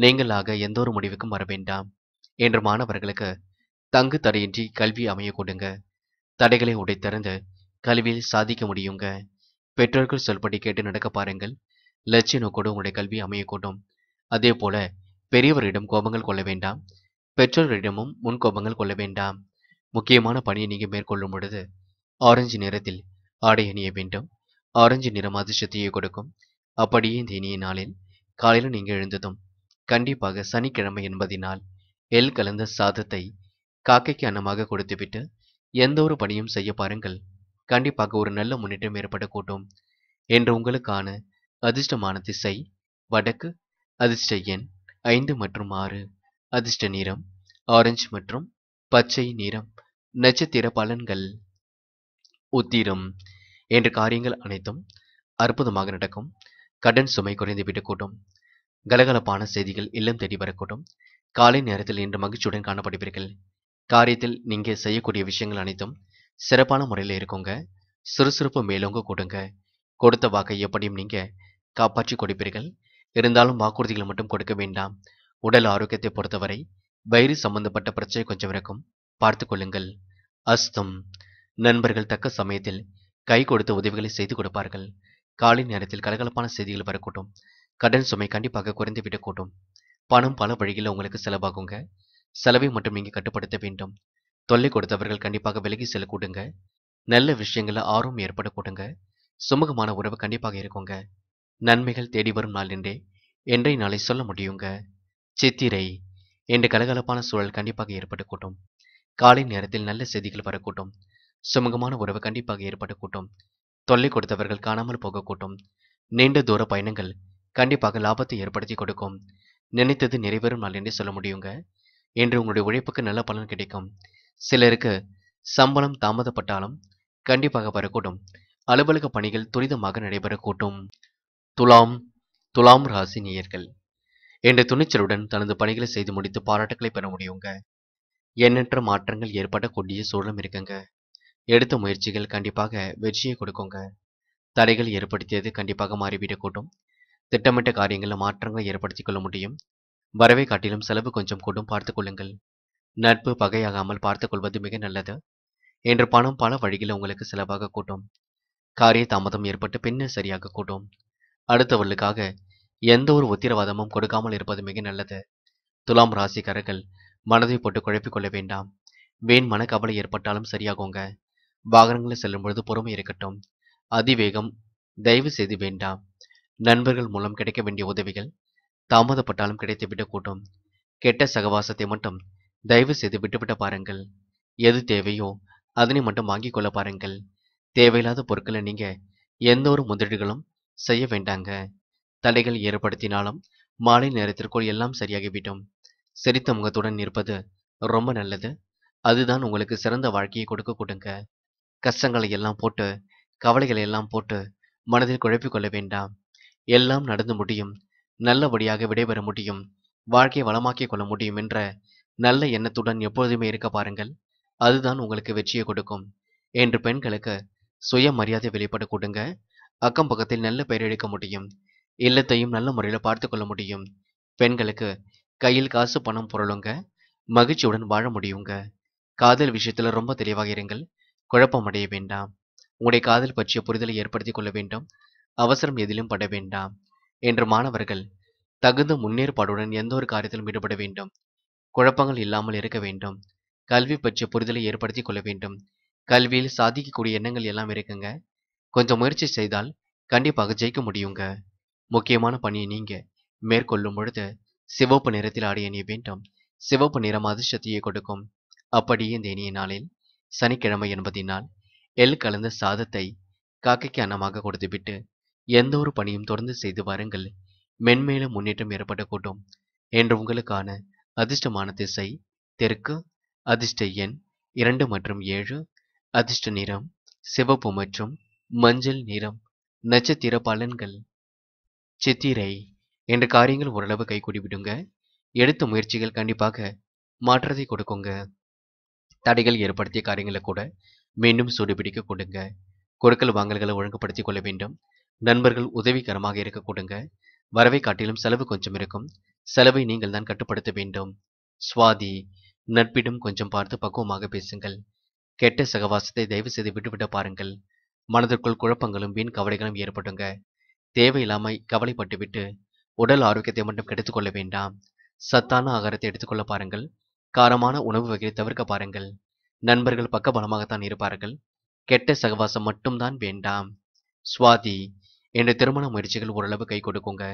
நீங்களாக எந்த ஒரு முடிவுக்கும் வர வேண்டாம் என்று மாணவர்களுக்கு தங்கு தடையின்றி கல்வி அமைய கொடுங்க தடைகளை திறந்து கல்வியில் சாதிக்க முடியுங்க பெற்றோர்கள் சொல்படி கேட்டு நடக்க பாருங்கள் லட்சிய நோக்கோடு உங்களுடைய கல்வி அமையக்கூடும் அதே போல பெரியவரிடம் கோபங்கள் கொள்ள வேண்டாம் பெற்றோர்களிடமும் முன் கோபங்கள் கொள்ள வேண்டாம் முக்கியமான பணியை நீங்கள் மேற்கொள்ளும் பொழுது ஆரஞ்சு நிறத்தில் ஆடை அணிய வேண்டும் ஆரஞ்சு நிறம் அதிர்ஷ்டத்தையே கொடுக்கும் அப்படியே இந்த இனிய நாளில் காலையில் நீங்கள் எழுந்ததும் கண்டிப்பாக சனிக்கிழமை என்பதினால் எல் கலந்த சாதத்தை காக்கைக்கு அன்னமாக கொடுத்துவிட்டு எந்த ஒரு பணியும் செய்ய பாருங்கள் கண்டிப்பாக ஒரு நல்ல முன்னேற்றம் ஏற்படக்கூடும் என்று உங்களுக்கான அதிர்ஷ்டமான திசை வடக்கு அதிர்ஷ்ட எண் ஐந்து மற்றும் ஆறு அதிர்ஷ்ட நிறம் ஆரஞ்சு மற்றும் பச்சை நிறம் நட்சத்திர பலன்கள் உத்திரம் என்று காரியங்கள் அனைத்தும் அற்புதமாக நடக்கும் கடன் சுமை குறைந்து கூட்டும் கலகலப்பான செய்திகள் இல்லம் தேடி வரக்கூடும் காலை நேரத்தில் இன்று மகிழ்ச்சியுடன் காணப்படுவீர்கள் காரியத்தில் நீங்க செய்யக்கூடிய விஷயங்கள் அனைத்தும் சிறப்பான முறையில் இருக்குங்க சுறுசுறுப்பு மேலோங்க கொடுங்க கொடுத்த வாக்கை எப்படியும் நீங்க காப்பாற்றி கொடுப்பீர்கள் இருந்தாலும் வாக்குறுதிகளை மட்டும் கொடுக்க வேண்டாம் உடல் ஆரோக்கியத்தை பொறுத்தவரை வயிறு சம்பந்தப்பட்ட பிரச்சனை கொஞ்சம் இருக்கும் பார்த்து கொள்ளுங்கள் அஸ்தம் நண்பர்கள் தக்க சமயத்தில் கை கொடுத்து உதவிகளை செய்து கொடுப்பார்கள் காலை நேரத்தில் கலகலப்பான செய்திகள் வரக்கூடும் கடன் சுமை கண்டிப்பாக குறைந்து விடக்கூடும் பணம் பல வழிகளில் உங்களுக்கு செலவாகுங்க செலவை மட்டும் நீங்கள் கட்டுப்படுத்த வேண்டும் தொல்லை கொடுத்தவர்கள் கண்டிப்பாக விலகி செல்லக்கூடுங்க நல்ல விஷயங்கள ஆர்வம் ஏற்படக்கூடுங்க சுமூகமான உறவு கண்டிப்பாக இருக்குங்க நன்மைகள் தேடி வரும் நாள் என்றே என்றை நாளை சொல்ல முடியுங்க சித்திரை என்ற கலகலப்பான சூழல் கண்டிப்பாக ஏற்படக்கூடும் காலை நேரத்தில் நல்ல செய்திகள் வரக்கூடும் சுமூகமான உறவு கண்டிப்பாக ஏற்படக்கூட்டும் தொல்லை கொடுத்தவர்கள் காணாமல் போகக்கூட்டும் நீண்ட தூர பயணங்கள் கண்டிப்பாக லாபத்தை ஏற்படுத்தி கொடுக்கும் நினைத்தது நிறைவேறும் நாள் என்று சொல்ல முடியுங்க இன்று உங்களுடைய உழைப்புக்கு நல்ல பலன் கிடைக்கும் சிலருக்கு சம்பளம் தாமதப்பட்டாலும் கண்டிப்பாக வரக்கூடும் அலுவலக பணிகள் துரிதமாக நடைபெறக்கூட்டும் துலாம் துலாம் ராசி நேயர்கள் என்ற துணிச்சலுடன் தனது பணிகளை செய்து முடித்து பாராட்டுகளை பெற முடியுங்க எண்ணற்ற மாற்றங்கள் ஏற்படக்கூடிய சூழலும் இருக்குங்க எடுத்த முயற்சிகள் கண்டிப்பாக வெற்றியை கொடுக்குங்க தடைகள் ஏற்படுத்தியது கண்டிப்பாக மாறிவிடக்கூடும் திட்டமிட்ட காரியங்களில் மாற்றங்களை ஏற்படுத்திக் கொள்ள முடியும் வரவை காட்டிலும் செலவு கொஞ்சம் கூடும் பார்த்து கொள்ளுங்கள் நட்பு பகையாகாமல் பார்த்து கொள்வது மிக நல்லது இன்று பணம் பல வழிகளில் உங்களுக்கு செலவாக கூட்டும் காரிய தாமதம் ஏற்பட்டு பின்ன சரியாக கூட்டும் அடுத்தவர்களுக்காக எந்த ஒரு உத்திரவாதமும் கொடுக்காமல் இருப்பது மிக நல்லது துலாம் ராசிக்காரர்கள் மனதை போட்டு குழப்பிக் கொள்ள வேண்டாம் மன மனக்கவலை ஏற்பட்டாலும் சரியாகுங்க வாகனங்களில் செல்லும் பொழுது பொறுமை இருக்கட்டும் அதிவேகம் தயவு செய்து வேண்டாம் நண்பர்கள் மூலம் கிடைக்க வேண்டிய உதவிகள் தாமதப்பட்டாலும் கிடைத்து விடக்கூடும் கெட்ட சகவாசத்தை மட்டும் தயவு செய்து விட்டுவிட்டு பாருங்கள் எது தேவையோ அதனை மட்டும் வாங்கிக் கொள்ள பாருங்கள் தேவையில்லாத பொருட்களை நீங்க எந்த ஒரு முதலீடுகளும் செய்ய வேண்டாங்க தடைகள் ஏற்படுத்தினாலும் மாலை நேரத்திற்குள் எல்லாம் சரியாகிவிடும் சிரித்த முகத்துடன் இருப்பது ரொம்ப நல்லது அதுதான் உங்களுக்கு சிறந்த வாழ்க்கையை கொடுக்க கொடுங்க கஷ்டங்களை எல்லாம் போட்டு கவலைகளை எல்லாம் போட்டு மனதில் குழப்பிக் கொள்ள வேண்டாம் எல்லாம் நடந்து முடியும் நல்லபடியாக விடைபெற முடியும் வாழ்க்கையை வளமாக்கிக் கொள்ள முடியும் என்ற நல்ல எண்ணத்துடன் எப்பொழுதுமே இருக்க பாருங்கள் அதுதான் உங்களுக்கு வெற்றியை கொடுக்கும் என்று பெண்களுக்கு சுய மரியாதை வெளிப்பட கொடுங்க அக்கம் பக்கத்தில் நல்ல பெயர் எடுக்க முடியும் இல்லத்தையும் நல்ல முறையில் பார்த்து கொள்ள முடியும் பெண்களுக்கு கையில் காசு பணம் புரளுங்க மகிழ்ச்சியுடன் வாழ முடியுங்க காதல் விஷயத்துல ரொம்ப தெளிவாக இருங்கள் குழப்பமடைய வேண்டாம் உங்களுடைய காதல் பற்றிய புரிதலை ஏற்படுத்திக் கொள்ள வேண்டும் அவசரம் எதிலும் பட வேண்டாம் என்று மாணவர்கள் தகுந்த முன்னேற்பாடுடன் எந்த ஒரு காரியத்திலும் ஈடுபட வேண்டும் குழப்பங்கள் இல்லாமல் இருக்க வேண்டும் கல்வி பற்றிய புரிதலை ஏற்படுத்திக் கொள்ள வேண்டும் கல்வியில் சாதிக்கக்கூடிய எண்ணங்கள் எல்லாம் இருக்குங்க கொஞ்சம் முயற்சி செய்தால் கண்டிப்பாக ஜெயிக்க முடியுங்க முக்கியமான பணியை நீங்க மேற்கொள்ளும் பொழுது சிவப்பு நிறத்தில் ஆடிய வேண்டும் சிவப்பு நிறம் அதிர்ஷ்டத்தையே கொடுக்கும் அப்படியே இந்த இனிய நாளில் சனிக்கிழமை என்பதினால் எல் கலந்த சாதத்தை காக்கைக்கு அன்னமாக கொடுத்துவிட்டு எந்த ஒரு பணியும் தொடர்ந்து செய்து வாருங்கள் மென்மேலும் முன்னேற்றம் ஏற்படக்கூடும் என்று உங்களுக்கான அதிர்ஷ்டமான திசை தெற்கு அதிர்ஷ்ட எண் இரண்டு மற்றும் ஏழு அதிர்ஷ்ட நிறம் சிவப்பு மற்றும் மஞ்சள் நிறம் நட்சத்திர பலன்கள் சித்திரை என்ற காரியங்கள் ஓரளவு கைகூடி விடுங்க எடுத்த முயற்சிகள் கண்டிப்பாக மாற்றத்தை கொடுக்குங்க தடைகள் ஏற்படுத்திய காரியங்களை கூட மீண்டும் சூடுபிடிக்க கொடுங்க கொடுக்கல் வாங்கல்களை ஒழுங்குபடுத்திக் கொள்ள வேண்டும் நண்பர்கள் உதவிகரமாக இருக்க கொடுங்க வரவை காட்டிலும் செலவு கொஞ்சம் இருக்கும் செலவை நீங்கள் தான் கட்டுப்படுத்த வேண்டும் சுவாதி நட்பிடம் கொஞ்சம் பார்த்து பக்குவமாக பேசுங்கள் கெட்ட சகவாசத்தை தயவு செய்து விட்டுவிட பாருங்கள் மனதிற்குள் குழப்பங்களும் வீண் கவலைகளும் ஏற்படுங்க தேவையில்லாம கவலைப்பட்டுவிட்டு உடல் ஆரோக்கியத்தை மட்டும் கெடுத்துக்கொள்ள வேண்டாம் சத்தான ஆகாரத்தை எடுத்துக்கொள்ள பாருங்கள் காரமான உணவு வகையை தவிர்க்க பாருங்கள் நண்பர்கள் பக்க பலமாகத்தான் இருப்பார்கள் கெட்ட சகவாசம் மட்டும்தான் வேண்டாம் சுவாதி என்ற திருமண முயற்சிகள் ஓரளவு கை கொடுக்குங்க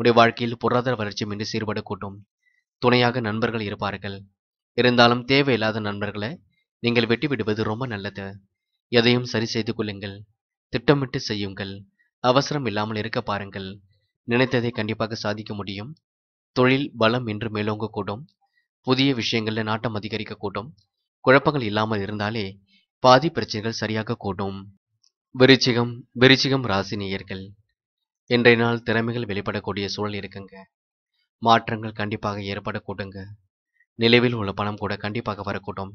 உடைய வாழ்க்கையில் பொருளாதார வளர்ச்சி மின்று சீர்படக்கூடும் துணையாக நண்பர்கள் இருப்பார்கள் இருந்தாலும் தேவையில்லாத நண்பர்களை நீங்கள் வெட்டி விடுவது ரொம்ப நல்லது எதையும் சரி செய்து கொள்ளுங்கள் திட்டமிட்டு செய்யுங்கள் அவசரம் இல்லாமல் இருக்க பாருங்கள் நினைத்ததை கண்டிப்பாக சாதிக்க முடியும் தொழில் பலம் இன்று மேலோங்கக்கூடும் கூடும் புதிய விஷயங்களில் நாட்டம் அதிகரிக்க குழப்பங்கள் இல்லாமல் இருந்தாலே பாதி பிரச்சனைகள் சரியாக கூடும் விருச்சிகம் விருச்சிகம் ராசி நேயர்கள் இன்றைய நாள் திறமைகள் வெளிப்படக்கூடிய சூழல் இருக்குங்க மாற்றங்கள் கண்டிப்பாக ஏற்படக்கூடுங்க நிலவில் உள்ள பணம் கூட கண்டிப்பாக வரக்கூடும்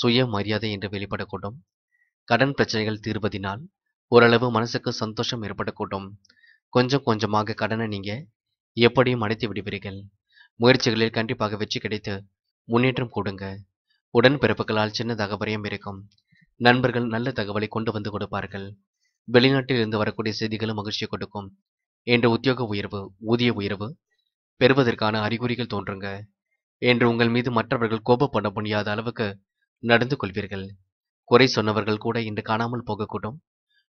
சுய மரியாதை என்று வெளிப்படக்கூடும் கடன் பிரச்சனைகள் தீர்வதினால் ஓரளவு மனசுக்கு சந்தோஷம் ஏற்படக்கூடும் கொஞ்சம் கொஞ்சமாக கடனை நீங்கள் எப்படியும் அடைத்து விடுவீர்கள் முயற்சிகளில் கண்டிப்பாக வெற்றி கிடைத்து முன்னேற்றம் கொடுங்க உடன்பிறப்புகளால் சின்னதாக வரையும் இருக்கும் நண்பர்கள் நல்ல தகவலை கொண்டு வந்து கொடுப்பார்கள் வெளிநாட்டில் இருந்து வரக்கூடிய செய்திகளும் மகிழ்ச்சி கொடுக்கும் என்ற உத்தியோக உயர்வு ஊதிய உயர்வு பெறுவதற்கான அறிகுறிகள் தோன்றுங்க என்று உங்கள் மீது மற்றவர்கள் கோபப்பட முடியாத அளவுக்கு நடந்து கொள்வீர்கள் குறை சொன்னவர்கள் கூட இன்று காணாமல் போகக்கூடும்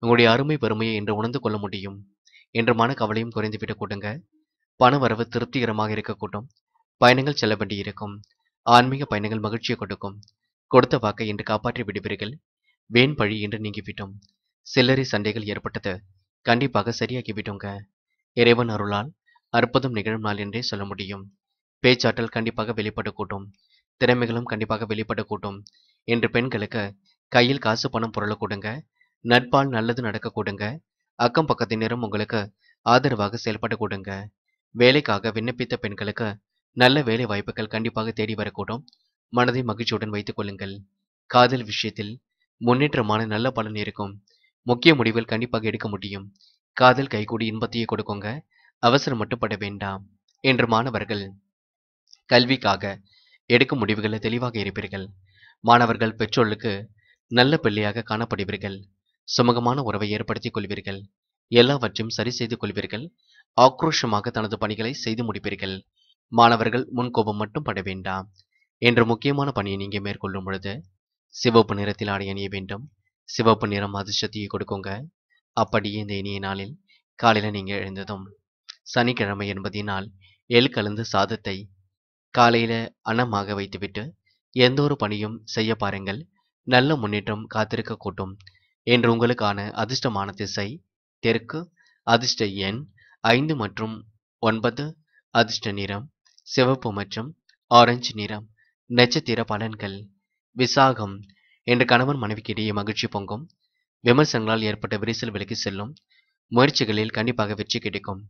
உங்களுடைய அருமை பெருமையை என்று உணர்ந்து கொள்ள முடியும் என்று மன கவலையும் குறைந்துவிட்டு கூடுங்க பணவரவு திருப்திகரமாக இருக்கக்கூடும் பயணங்கள் செல்ல வேண்டியிருக்கும் ஆன்மீக பயணங்கள் மகிழ்ச்சியை கொடுக்கும் கொடுத்த வாக்கை இன்று காப்பாற்றி விடுவீர்கள் வேண் பழி இன்று நீங்கிவிட்டோம் சில்லறை சண்டைகள் ஏற்பட்டது கண்டிப்பாக சரியாக்கிவிட்டோங்க இறைவன் அருளால் அற்புதம் நிகழும் நாள் என்றே சொல்ல முடியும் பேச்சாற்றல் கண்டிப்பாக வெளிப்படக்கூட்டும் திறமைகளும் கண்டிப்பாக வெளிப்படக்கூட்டும் என்று பெண்களுக்கு கையில் காசு பணம் பொருள கொடுங்க நட்பால் நல்லது நடக்க கொடுங்க அக்கம் பக்கத்தினரும் உங்களுக்கு ஆதரவாக செயல்பட கொடுங்க வேலைக்காக விண்ணப்பித்த பெண்களுக்கு நல்ல வேலை வாய்ப்புகள் கண்டிப்பாக தேடி வரக்கூடும் மனதை மகிழ்ச்சியுடன் வைத்துக் கொள்ளுங்கள் காதல் விஷயத்தில் முன்னேற்றமான நல்ல பலன் இருக்கும் முக்கிய முடிவுகள் கண்டிப்பாக எடுக்க முடியும் காதல் கைகூடி இன்பத்தையே கொடுக்குங்க அவசரம் மட்டுப்பட வேண்டாம் என்று மாணவர்கள் கல்விக்காக எடுக்கும் முடிவுகளை தெளிவாக இருப்பீர்கள் மாணவர்கள் பெற்றோர்களுக்கு நல்ல பிள்ளையாக காணப்படுவீர்கள் சுமூகமான உறவை ஏற்படுத்திக் கொள்வீர்கள் எல்லாவற்றையும் சரி செய்து கொள்வீர்கள் ஆக்ரோஷமாக தனது பணிகளை செய்து முடிப்பீர்கள் மாணவர்கள் முன்கோபம் மட்டும் பட வேண்டாம் என்ற முக்கியமான பணியை நீங்கள் மேற்கொள்ளும் பொழுது சிவப்பு நிறத்தில் ஆடை அணிய வேண்டும் சிவப்பு நிறம் அதிர்ஷ்டத்தையை கொடுக்குங்க அப்படியே இந்த இனிய நாளில் காலையில் நீங்கள் எழுந்ததும் சனிக்கிழமை என்பதினால் எல் கலந்து சாதத்தை காலையில் அன்னமாக வைத்துவிட்டு எந்த ஒரு பணியும் செய்ய பாருங்கள் நல்ல முன்னேற்றம் காத்திருக்க கூட்டும் என்று உங்களுக்கான அதிர்ஷ்டமான திசை தெற்கு அதிர்ஷ்ட எண் ஐந்து மற்றும் ஒன்பது அதிர்ஷ்ட நிறம் சிவப்பு மற்றும் ஆரஞ்சு நிறம் நட்சத்திர பலன்கள் விசாகம் என்ற கணவன் மனைவிக்கிடையே மகிழ்ச்சி பொங்கும் விமர்சனங்களால் ஏற்பட்ட விரிசல் விலைக்கு செல்லும் முயற்சிகளில் கண்டிப்பாக வெற்றி கிடைக்கும்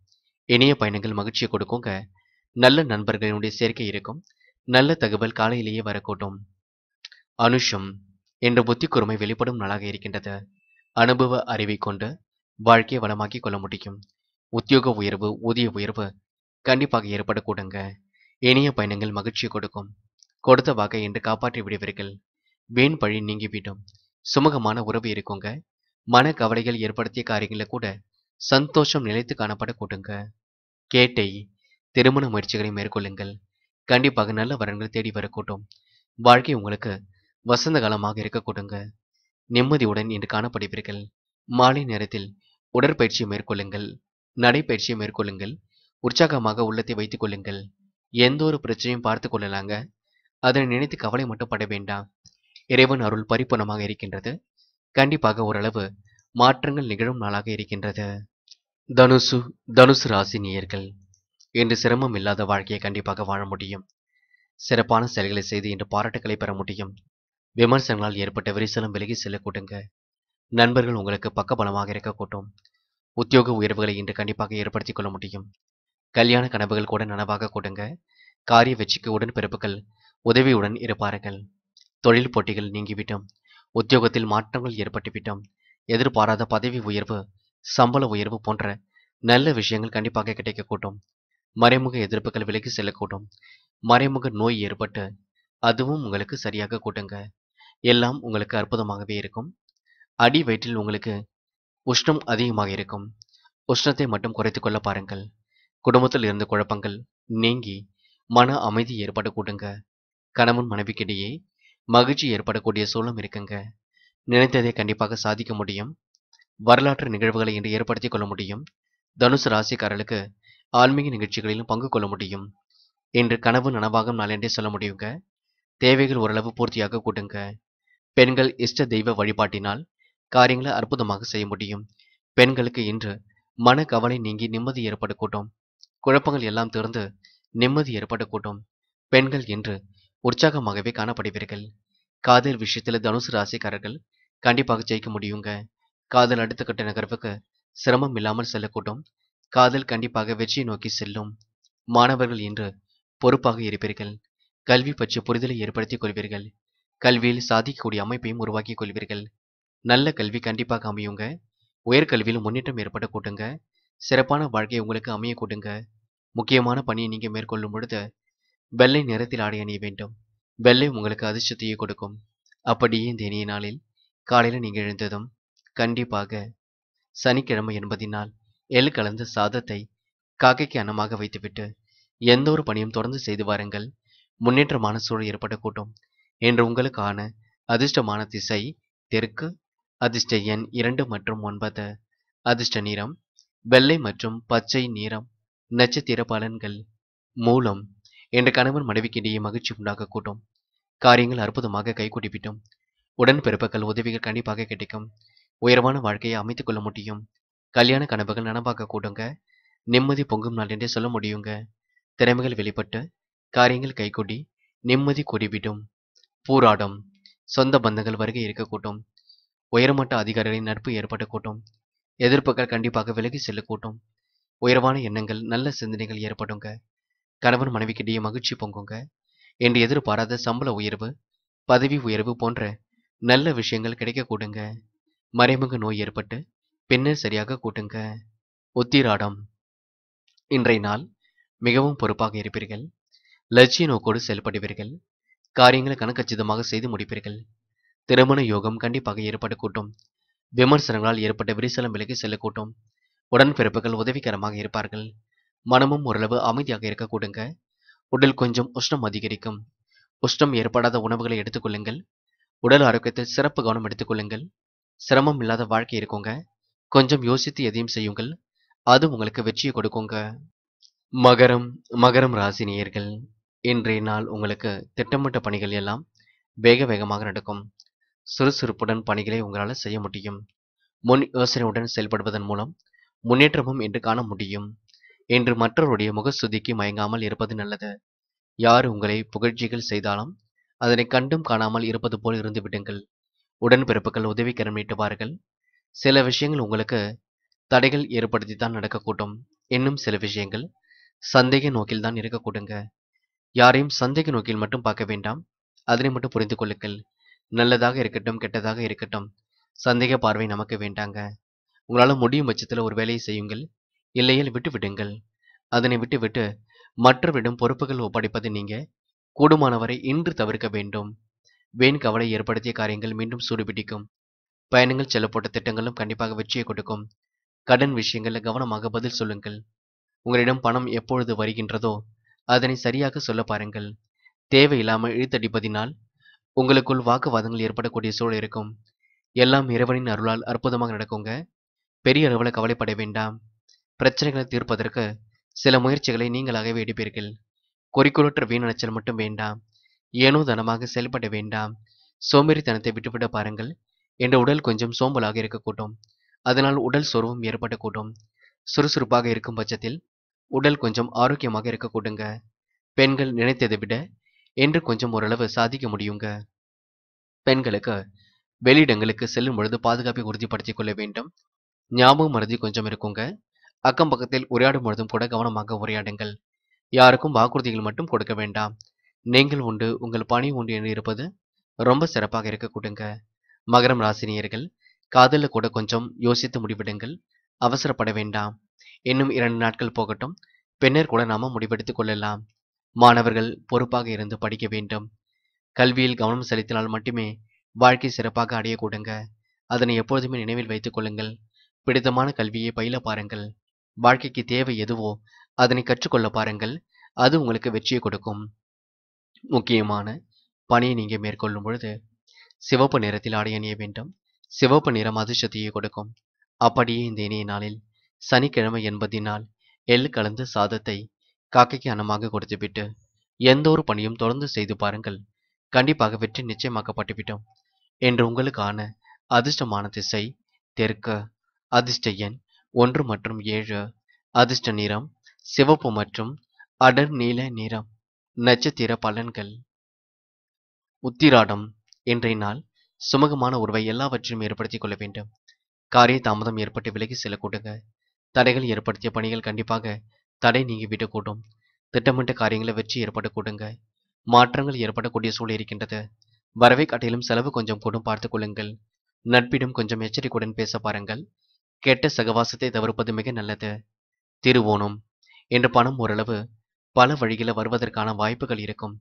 இணைய பயணங்கள் மகிழ்ச்சியை கொடுக்குங்க நல்ல நண்பர்களினுடைய சேர்க்கை இருக்கும் நல்ல தகவல் காலையிலேயே வரக்கூடும் அனுஷம் என்ற புத்தி கூர்மை வெளிப்படும் நாளாக இருக்கின்றது அனுபவ அறிவை கொண்டு வாழ்க்கையை வளமாக்கி கொள்ள முடியும் உத்தியோக உயர்வு ஊதிய உயர்வு கண்டிப்பாக ஏற்படக்கூடுங்க இணைய பயணங்கள் மகிழ்ச்சியை கொடுக்கும் கொடுத்த வாக்கை என்று காப்பாற்றி விடுவீர்கள் வீண் பழி நீங்கிவிடும் சுமூகமான உறவு இருக்குங்க மன கவலைகள் ஏற்படுத்திய காரியங்களை கூட சந்தோஷம் நிலைத்து காணப்படக்கூடுங்க கேட்டை திருமண முயற்சிகளை மேற்கொள்ளுங்கள் கண்டிப்பாக நல்ல வரங்கள் தேடி வரக்கூடும் வாழ்க்கை உங்களுக்கு வசந்த காலமாக இருக்கக்கூடுங்க நிம்மதியுடன் இன்று காணப்படுவீர்கள் மாலை நேரத்தில் உடற்பயிற்சியை மேற்கொள்ளுங்கள் நடைப்பயிற்சியை மேற்கொள்ளுங்கள் உற்சாகமாக உள்ளத்தை வைத்துக் கொள்ளுங்கள் எந்த ஒரு பிரச்சனையும் பார்த்து கொள்ளலாங்க அதனை நினைத்து கவலை மட்டும் பட வேண்டாம் இறைவன் அருள் பரிபூர்ணமாக இருக்கின்றது கண்டிப்பாக ஓரளவு மாற்றங்கள் நிகழும் நாளாக இருக்கின்றது தனுசு தனுசு ராசி நேயர்கள் இன்று சிரமம் இல்லாத வாழ்க்கையை கண்டிப்பாக வாழ முடியும் சிறப்பான செயல்களை செய்து இன்று பாராட்டுக்களை பெற முடியும் விமர்சனங்களால் ஏற்பட்ட விரிசலம் விலகி செல்ல நண்பர்கள் உங்களுக்கு பக்கபலமாக இருக்கக்கூட்டும் உத்தியோக உயர்வுகளை இன்று கண்டிப்பாக ஏற்படுத்திக் கொள்ள முடியும் கல்யாண கனவுகள் கூட நனவாக கொடுங்க காரிய வெற்றிக்கு உடன் பிறப்புகள் உதவியுடன் இருப்பார்கள் தொழில் போட்டிகள் நீங்கிவிட்டோம் உத்தியோகத்தில் மாற்றங்கள் ஏற்பட்டுவிட்டோம் எதிர்பாராத பதவி உயர்வு சம்பள உயர்வு போன்ற நல்ல விஷயங்கள் கண்டிப்பாக கிடைக்கக்கூடும் மறைமுக எதிர்ப்புகள் விலகி செல்லக்கூடும் மறைமுக நோய் ஏற்பட்டு அதுவும் உங்களுக்கு சரியாக கூட்டுங்க எல்லாம் உங்களுக்கு அற்புதமாகவே இருக்கும் அடி வயிற்றில் உங்களுக்கு உஷ்ணம் அதிகமாக இருக்கும் உஷ்ணத்தை மட்டும் குறைத்து கொள்ள பாருங்கள் குடும்பத்தில் இருந்த குழப்பங்கள் நீங்கி மன அமைதி ஏற்பட கூடுங்க கணவன் மனைவிக்கிடையே மகிழ்ச்சி ஏற்படக்கூடிய சூழம் இருக்குங்க நினைத்ததை கண்டிப்பாக சாதிக்க முடியும் வரலாற்று நிகழ்வுகளை இன்று ஏற்படுத்திக் கொள்ள முடியும் தனுசு ராசிக்காரர்களுக்கு ஆன்மீக நிகழ்ச்சிகளிலும் பங்கு கொள்ள முடியும் இன்று கனவு நனவாகும் நாளென்றே சொல்ல முடியுங்க தேவைகள் ஓரளவு பூர்த்தியாக கூட்டுங்க பெண்கள் இஷ்ட தெய்வ வழிபாட்டினால் காரியங்களை அற்புதமாக செய்ய முடியும் பெண்களுக்கு இன்று மன கவலை நீங்கி நிம்மதி ஏற்படக்கூட்டும் குழப்பங்கள் எல்லாம் திறந்து நிம்மதி ஏற்படக்கூட்டும் பெண்கள் இன்று உற்சாகமாகவே காணப்படுவீர்கள் காதல் விஷயத்தில் தனுசு ராசிக்காரர்கள் கண்டிப்பாக ஜெயிக்க முடியுங்க காதல் அடுத்த கட்ட நகர்வுக்கு சிரமம் இல்லாமல் செல்லக்கூட்டும் காதல் கண்டிப்பாக வெற்றியை நோக்கி செல்லும் மாணவர்கள் இன்று பொறுப்பாக இருப்பீர்கள் கல்வி பற்றி புரிதலை ஏற்படுத்திக் கொள்வீர்கள் கல்வியில் சாதிக்கக்கூடிய அமைப்பையும் உருவாக்கிக் கொள்வீர்கள் நல்ல கல்வி கண்டிப்பாக அமையுங்க உயர்கல்வியில் முன்னேற்றம் ஏற்பட கூட்டுங்க சிறப்பான வாழ்க்கையை உங்களுக்கு அமைய கூட்டுங்க முக்கியமான பணியை நீங்கள் மேற்கொள்ளும் பொழுது வெள்ளை நிறத்தில் ஆடை அணிய வேண்டும் வெள்ளை உங்களுக்கு அதிர்ஷ்டத்தையே கொடுக்கும் அப்படியே இந்த இனிய நாளில் காலையில் நீங்கள் எழுந்ததும் கண்டிப்பாக சனிக்கிழமை என்பதினால் எள் கலந்த சாதத்தை காக்கைக்கு அன்னமாக வைத்துவிட்டு எந்த ஒரு பணியும் தொடர்ந்து செய்து வாருங்கள் முன்னேற்றமான சூழல் கூட்டும் என்று உங்களுக்கான அதிர்ஷ்டமான திசை தெற்கு அதிர்ஷ்ட எண் இரண்டு மற்றும் ஒன்பது அதிர்ஷ்ட நிறம் வெள்ளை மற்றும் பச்சை நிறம் நட்சத்திர பலன்கள் மூலம் என்ற கணவன் மனைவிக்கிடையே மகிழ்ச்சி உண்டாக கூட்டும் காரியங்கள் அற்புதமாக கைகூட்டிவிட்டும் உடன் பிறப்புகள் உதவிகள் கண்டிப்பாக கிடைக்கும் உயர்வான வாழ்க்கையை அமைத்துக் கொள்ள முடியும் கல்யாண கனவுகள் நனவாக கூடுங்க நிம்மதி பொங்கும் நாள் என்றே சொல்ல முடியுங்க திறமைகள் வெளிப்பட்டு காரியங்கள் கைகூடி நிம்மதி கூடிவிடும் பூராடம் சொந்த பந்தங்கள் வருகை இருக்கக்கூடும் உயர்மட்ட அதிகாரிகளின் நட்பு ஏற்பட்ட கூட்டம் எதிர்ப்புகள் கண்டிப்பாக விலகி செல்ல கூட்டம் உயர்வான எண்ணங்கள் நல்ல சிந்தனைகள் ஏற்படுங்க கணவன் மனைவிக்கிடையே மகிழ்ச்சி பொங்குங்க என்று எதிர்பாராத சம்பள உயர்வு பதவி உயர்வு போன்ற நல்ல விஷயங்கள் கிடைக்க மறைமுக நோய் ஏற்பட்டு பின்னர் சரியாக கூட்டுங்க உத்திராடம் இன்றைய நாள் மிகவும் பொறுப்பாக இருப்பீர்கள் லட்சிய நோக்கோடு செயல்படுவீர்கள் காரியங்களை கணக்கச்சிதமாக செய்து முடிப்பீர்கள் திருமண யோகம் கண்டிப்பாக ஏற்படக்கூட்டும் விமர்சனங்களால் ஏற்பட்ட விரிசலம் விலகி செல்லக்கூட்டும் உடன்பிறப்புகள் உதவிகரமாக இருப்பார்கள் மனமும் ஓரளவு அமைதியாக இருக்கக்கூடுங்க உடல் கொஞ்சம் உஷ்ணம் அதிகரிக்கும் உஷ்ணம் ஏற்படாத உணவுகளை எடுத்துக்கொள்ளுங்கள் உடல் ஆரோக்கியத்தில் சிறப்பு கவனம் எடுத்துக்கொள்ளுங்கள் சிரமம் இல்லாத வாழ்க்கை இருக்குங்க கொஞ்சம் யோசித்து எதையும் செய்யுங்கள் அது உங்களுக்கு வெற்றியை கொடுக்குங்க மகரம் மகரம் ராசி நேயர்கள் இன்றைய நாள் உங்களுக்கு திட்டமிட்ட பணிகள் எல்லாம் வேக வேகமாக நடக்கும் சுறுசுறுப்புடன் பணிகளை உங்களால் செய்ய முடியும் முன் யோசனையுடன் செயல்படுவதன் மூலம் முன்னேற்றமும் என்று காண முடியும் என்று மற்றவருடைய முகஸ்துதிக்கு மயங்காமல் இருப்பது நல்லது யார் உங்களை புகழ்ச்சிகள் செய்தாலும் அதனை கண்டும் காணாமல் இருப்பது போல் இருந்து விடுங்கள் உடன்பிறப்புகள் உதவி நீட்டுவார்கள் சில விஷயங்கள் உங்களுக்கு தடைகள் ஏற்படுத்தித்தான் நடக்கக்கூடும் இன்னும் சில விஷயங்கள் சந்தேக நோக்கில் தான் இருக்கக்கூடுங்க யாரையும் சந்தேக நோக்கில் மட்டும் பார்க்க வேண்டாம் அதனை மட்டும் புரிந்து கொள்ளுங்கள் நல்லதாக இருக்கட்டும் கெட்டதாக இருக்கட்டும் சந்தேக பார்வை நமக்கு வேண்டாங்க உங்களால் முடியும் பட்சத்தில் ஒரு வேலையை செய்யுங்கள் இல்லையில் விடுங்கள் அதனை விட்டுவிட்டு மற்றவரிடம் பொறுப்புகள் ஒப்படைப்பதை நீங்கள் கூடுமானவரை இன்று தவிர்க்க வேண்டும் வேண் கவலை ஏற்படுத்திய காரியங்கள் மீண்டும் சூடுபிடிக்கும் பயணங்கள் செல்லப்பட்ட திட்டங்களும் கண்டிப்பாக வெற்றியை கொடுக்கும் கடன் விஷயங்களில் கவனமாக பதில் சொல்லுங்கள் உங்களிடம் பணம் எப்பொழுது வருகின்றதோ அதனை சரியாக சொல்ல பாருங்கள் தேவையில்லாமல் இழுத்தடிப்பதினால் உங்களுக்குள் வாக்குவாதங்கள் ஏற்படக்கூடிய சூழல் இருக்கும் எல்லாம் இறைவனின் அருளால் அற்புதமாக நடக்குங்க பெரிய அளவில் கவலைப்பட வேண்டாம் பிரச்சனைகளை தீர்ப்பதற்கு சில முயற்சிகளை நீங்களாகவே எடுப்பீர்கள் குறிக்கோளற்ற வீணச்சல் மட்டும் வேண்டாம் ஏனோ தனமாக செயல்பட வேண்டாம் சோம்பேறித்தனத்தை விட்டுவிட பாருங்கள் என்ற உடல் கொஞ்சம் சோம்பலாக இருக்கக்கூடும் அதனால் உடல் சோர்வும் ஏற்படக்கூடும் சுறுசுறுப்பாக இருக்கும் பட்சத்தில் உடல் கொஞ்சம் ஆரோக்கியமாக இருக்கக்கூடுங்க பெண்கள் நினைத்ததை விட என்று கொஞ்சம் ஓரளவு சாதிக்க முடியுங்க பெண்களுக்கு வெளியிடங்களுக்கு செல்லும் பொழுது பாதுகாப்பை உறுதிப்படுத்திக் கொள்ள வேண்டும் ஞாபகம் மருதி கொஞ்சம் இருக்குங்க அக்கம் பக்கத்தில் உரையாடும் பொழுதும் கூட கவனமாக உரையாடுங்கள் யாருக்கும் வாக்குறுதிகள் மட்டும் கொடுக்க வேண்டாம் நீங்கள் உண்டு உங்கள் பணி உண்டு என்று இருப்பது ரொம்ப சிறப்பாக இருக்கக்கூடுங்க மகரம் ராசினியர்கள் காதலில் கூட கொஞ்சம் யோசித்து முடிவிடுங்கள் அவசரப்பட வேண்டாம் இன்னும் இரண்டு நாட்கள் போகட்டும் பின்னர் கூட நாம முடிவெடுத்துக் கொள்ளலாம் மாணவர்கள் பொறுப்பாக இருந்து படிக்க வேண்டும் கல்வியில் கவனம் செலுத்தினால் மட்டுமே வாழ்க்கை சிறப்பாக அடையக்கூடுங்க அதனை எப்பொழுதுமே நினைவில் வைத்துக் கொள்ளுங்கள் பிடித்தமான கல்வியை பயில பாருங்கள் வாழ்க்கைக்கு தேவை எதுவோ அதனை கற்றுக்கொள்ள பாருங்கள் அது உங்களுக்கு வெற்றியை கொடுக்கும் முக்கியமான பணியை நீங்கள் மேற்கொள்ளும் பொழுது சிவப்பு நிறத்தில் ஆடை அணிய வேண்டும் சிவப்பு நிறம் அதிர்ஷ்டத்தையே கொடுக்கும் அப்படியே இந்த இணைய நாளில் சனிக்கிழமை என்பதினால் எள்ளு கலந்து சாதத்தை காக்கைக்கு அன்னமாக கொடுத்துவிட்டு எந்த ஒரு பணியும் தொடர்ந்து செய்து பாருங்கள் கண்டிப்பாக வெற்றி நிச்சயமாக்கப்பட்டுவிட்டோம் என்று உங்களுக்கான அதிர்ஷ்டமான திசை தெற்க அதிர்ஷ்ட எண் ஒன்று மற்றும் ஏழு அதிர்ஷ்ட நிறம் சிவப்பு மற்றும் அடர் நீல நிறம் நட்சத்திர பலன்கள் உத்திராடம் இன்றைய நாள் சுமகமான உறவை எல்லாவற்றையும் ஏற்படுத்திக் கொள்ள வேண்டும் காரிய தாமதம் ஏற்பட்டு விலகி செல்லக்கூடுங்க தடைகள் ஏற்படுத்திய பணிகள் கண்டிப்பாக தடை நீங்கி விடக்கூடும் திட்டமிட்ட காரியங்களை வெற்றி ஏற்படக்கூடுங்க மாற்றங்கள் ஏற்படக்கூடிய சூழல் இருக்கின்றது வரவை காட்டிலும் செலவு கொஞ்சம் கூடும் பார்த்து கொள்ளுங்கள் நட்பிடம் கொஞ்சம் எச்சரிக்கையுடன் பேச பாருங்கள் கெட்ட சகவாசத்தை தவிர்ப்பது மிக நல்லது திருவோணம் என்று பணம் ஓரளவு பல வழிகளை வருவதற்கான வாய்ப்புகள் இருக்கும்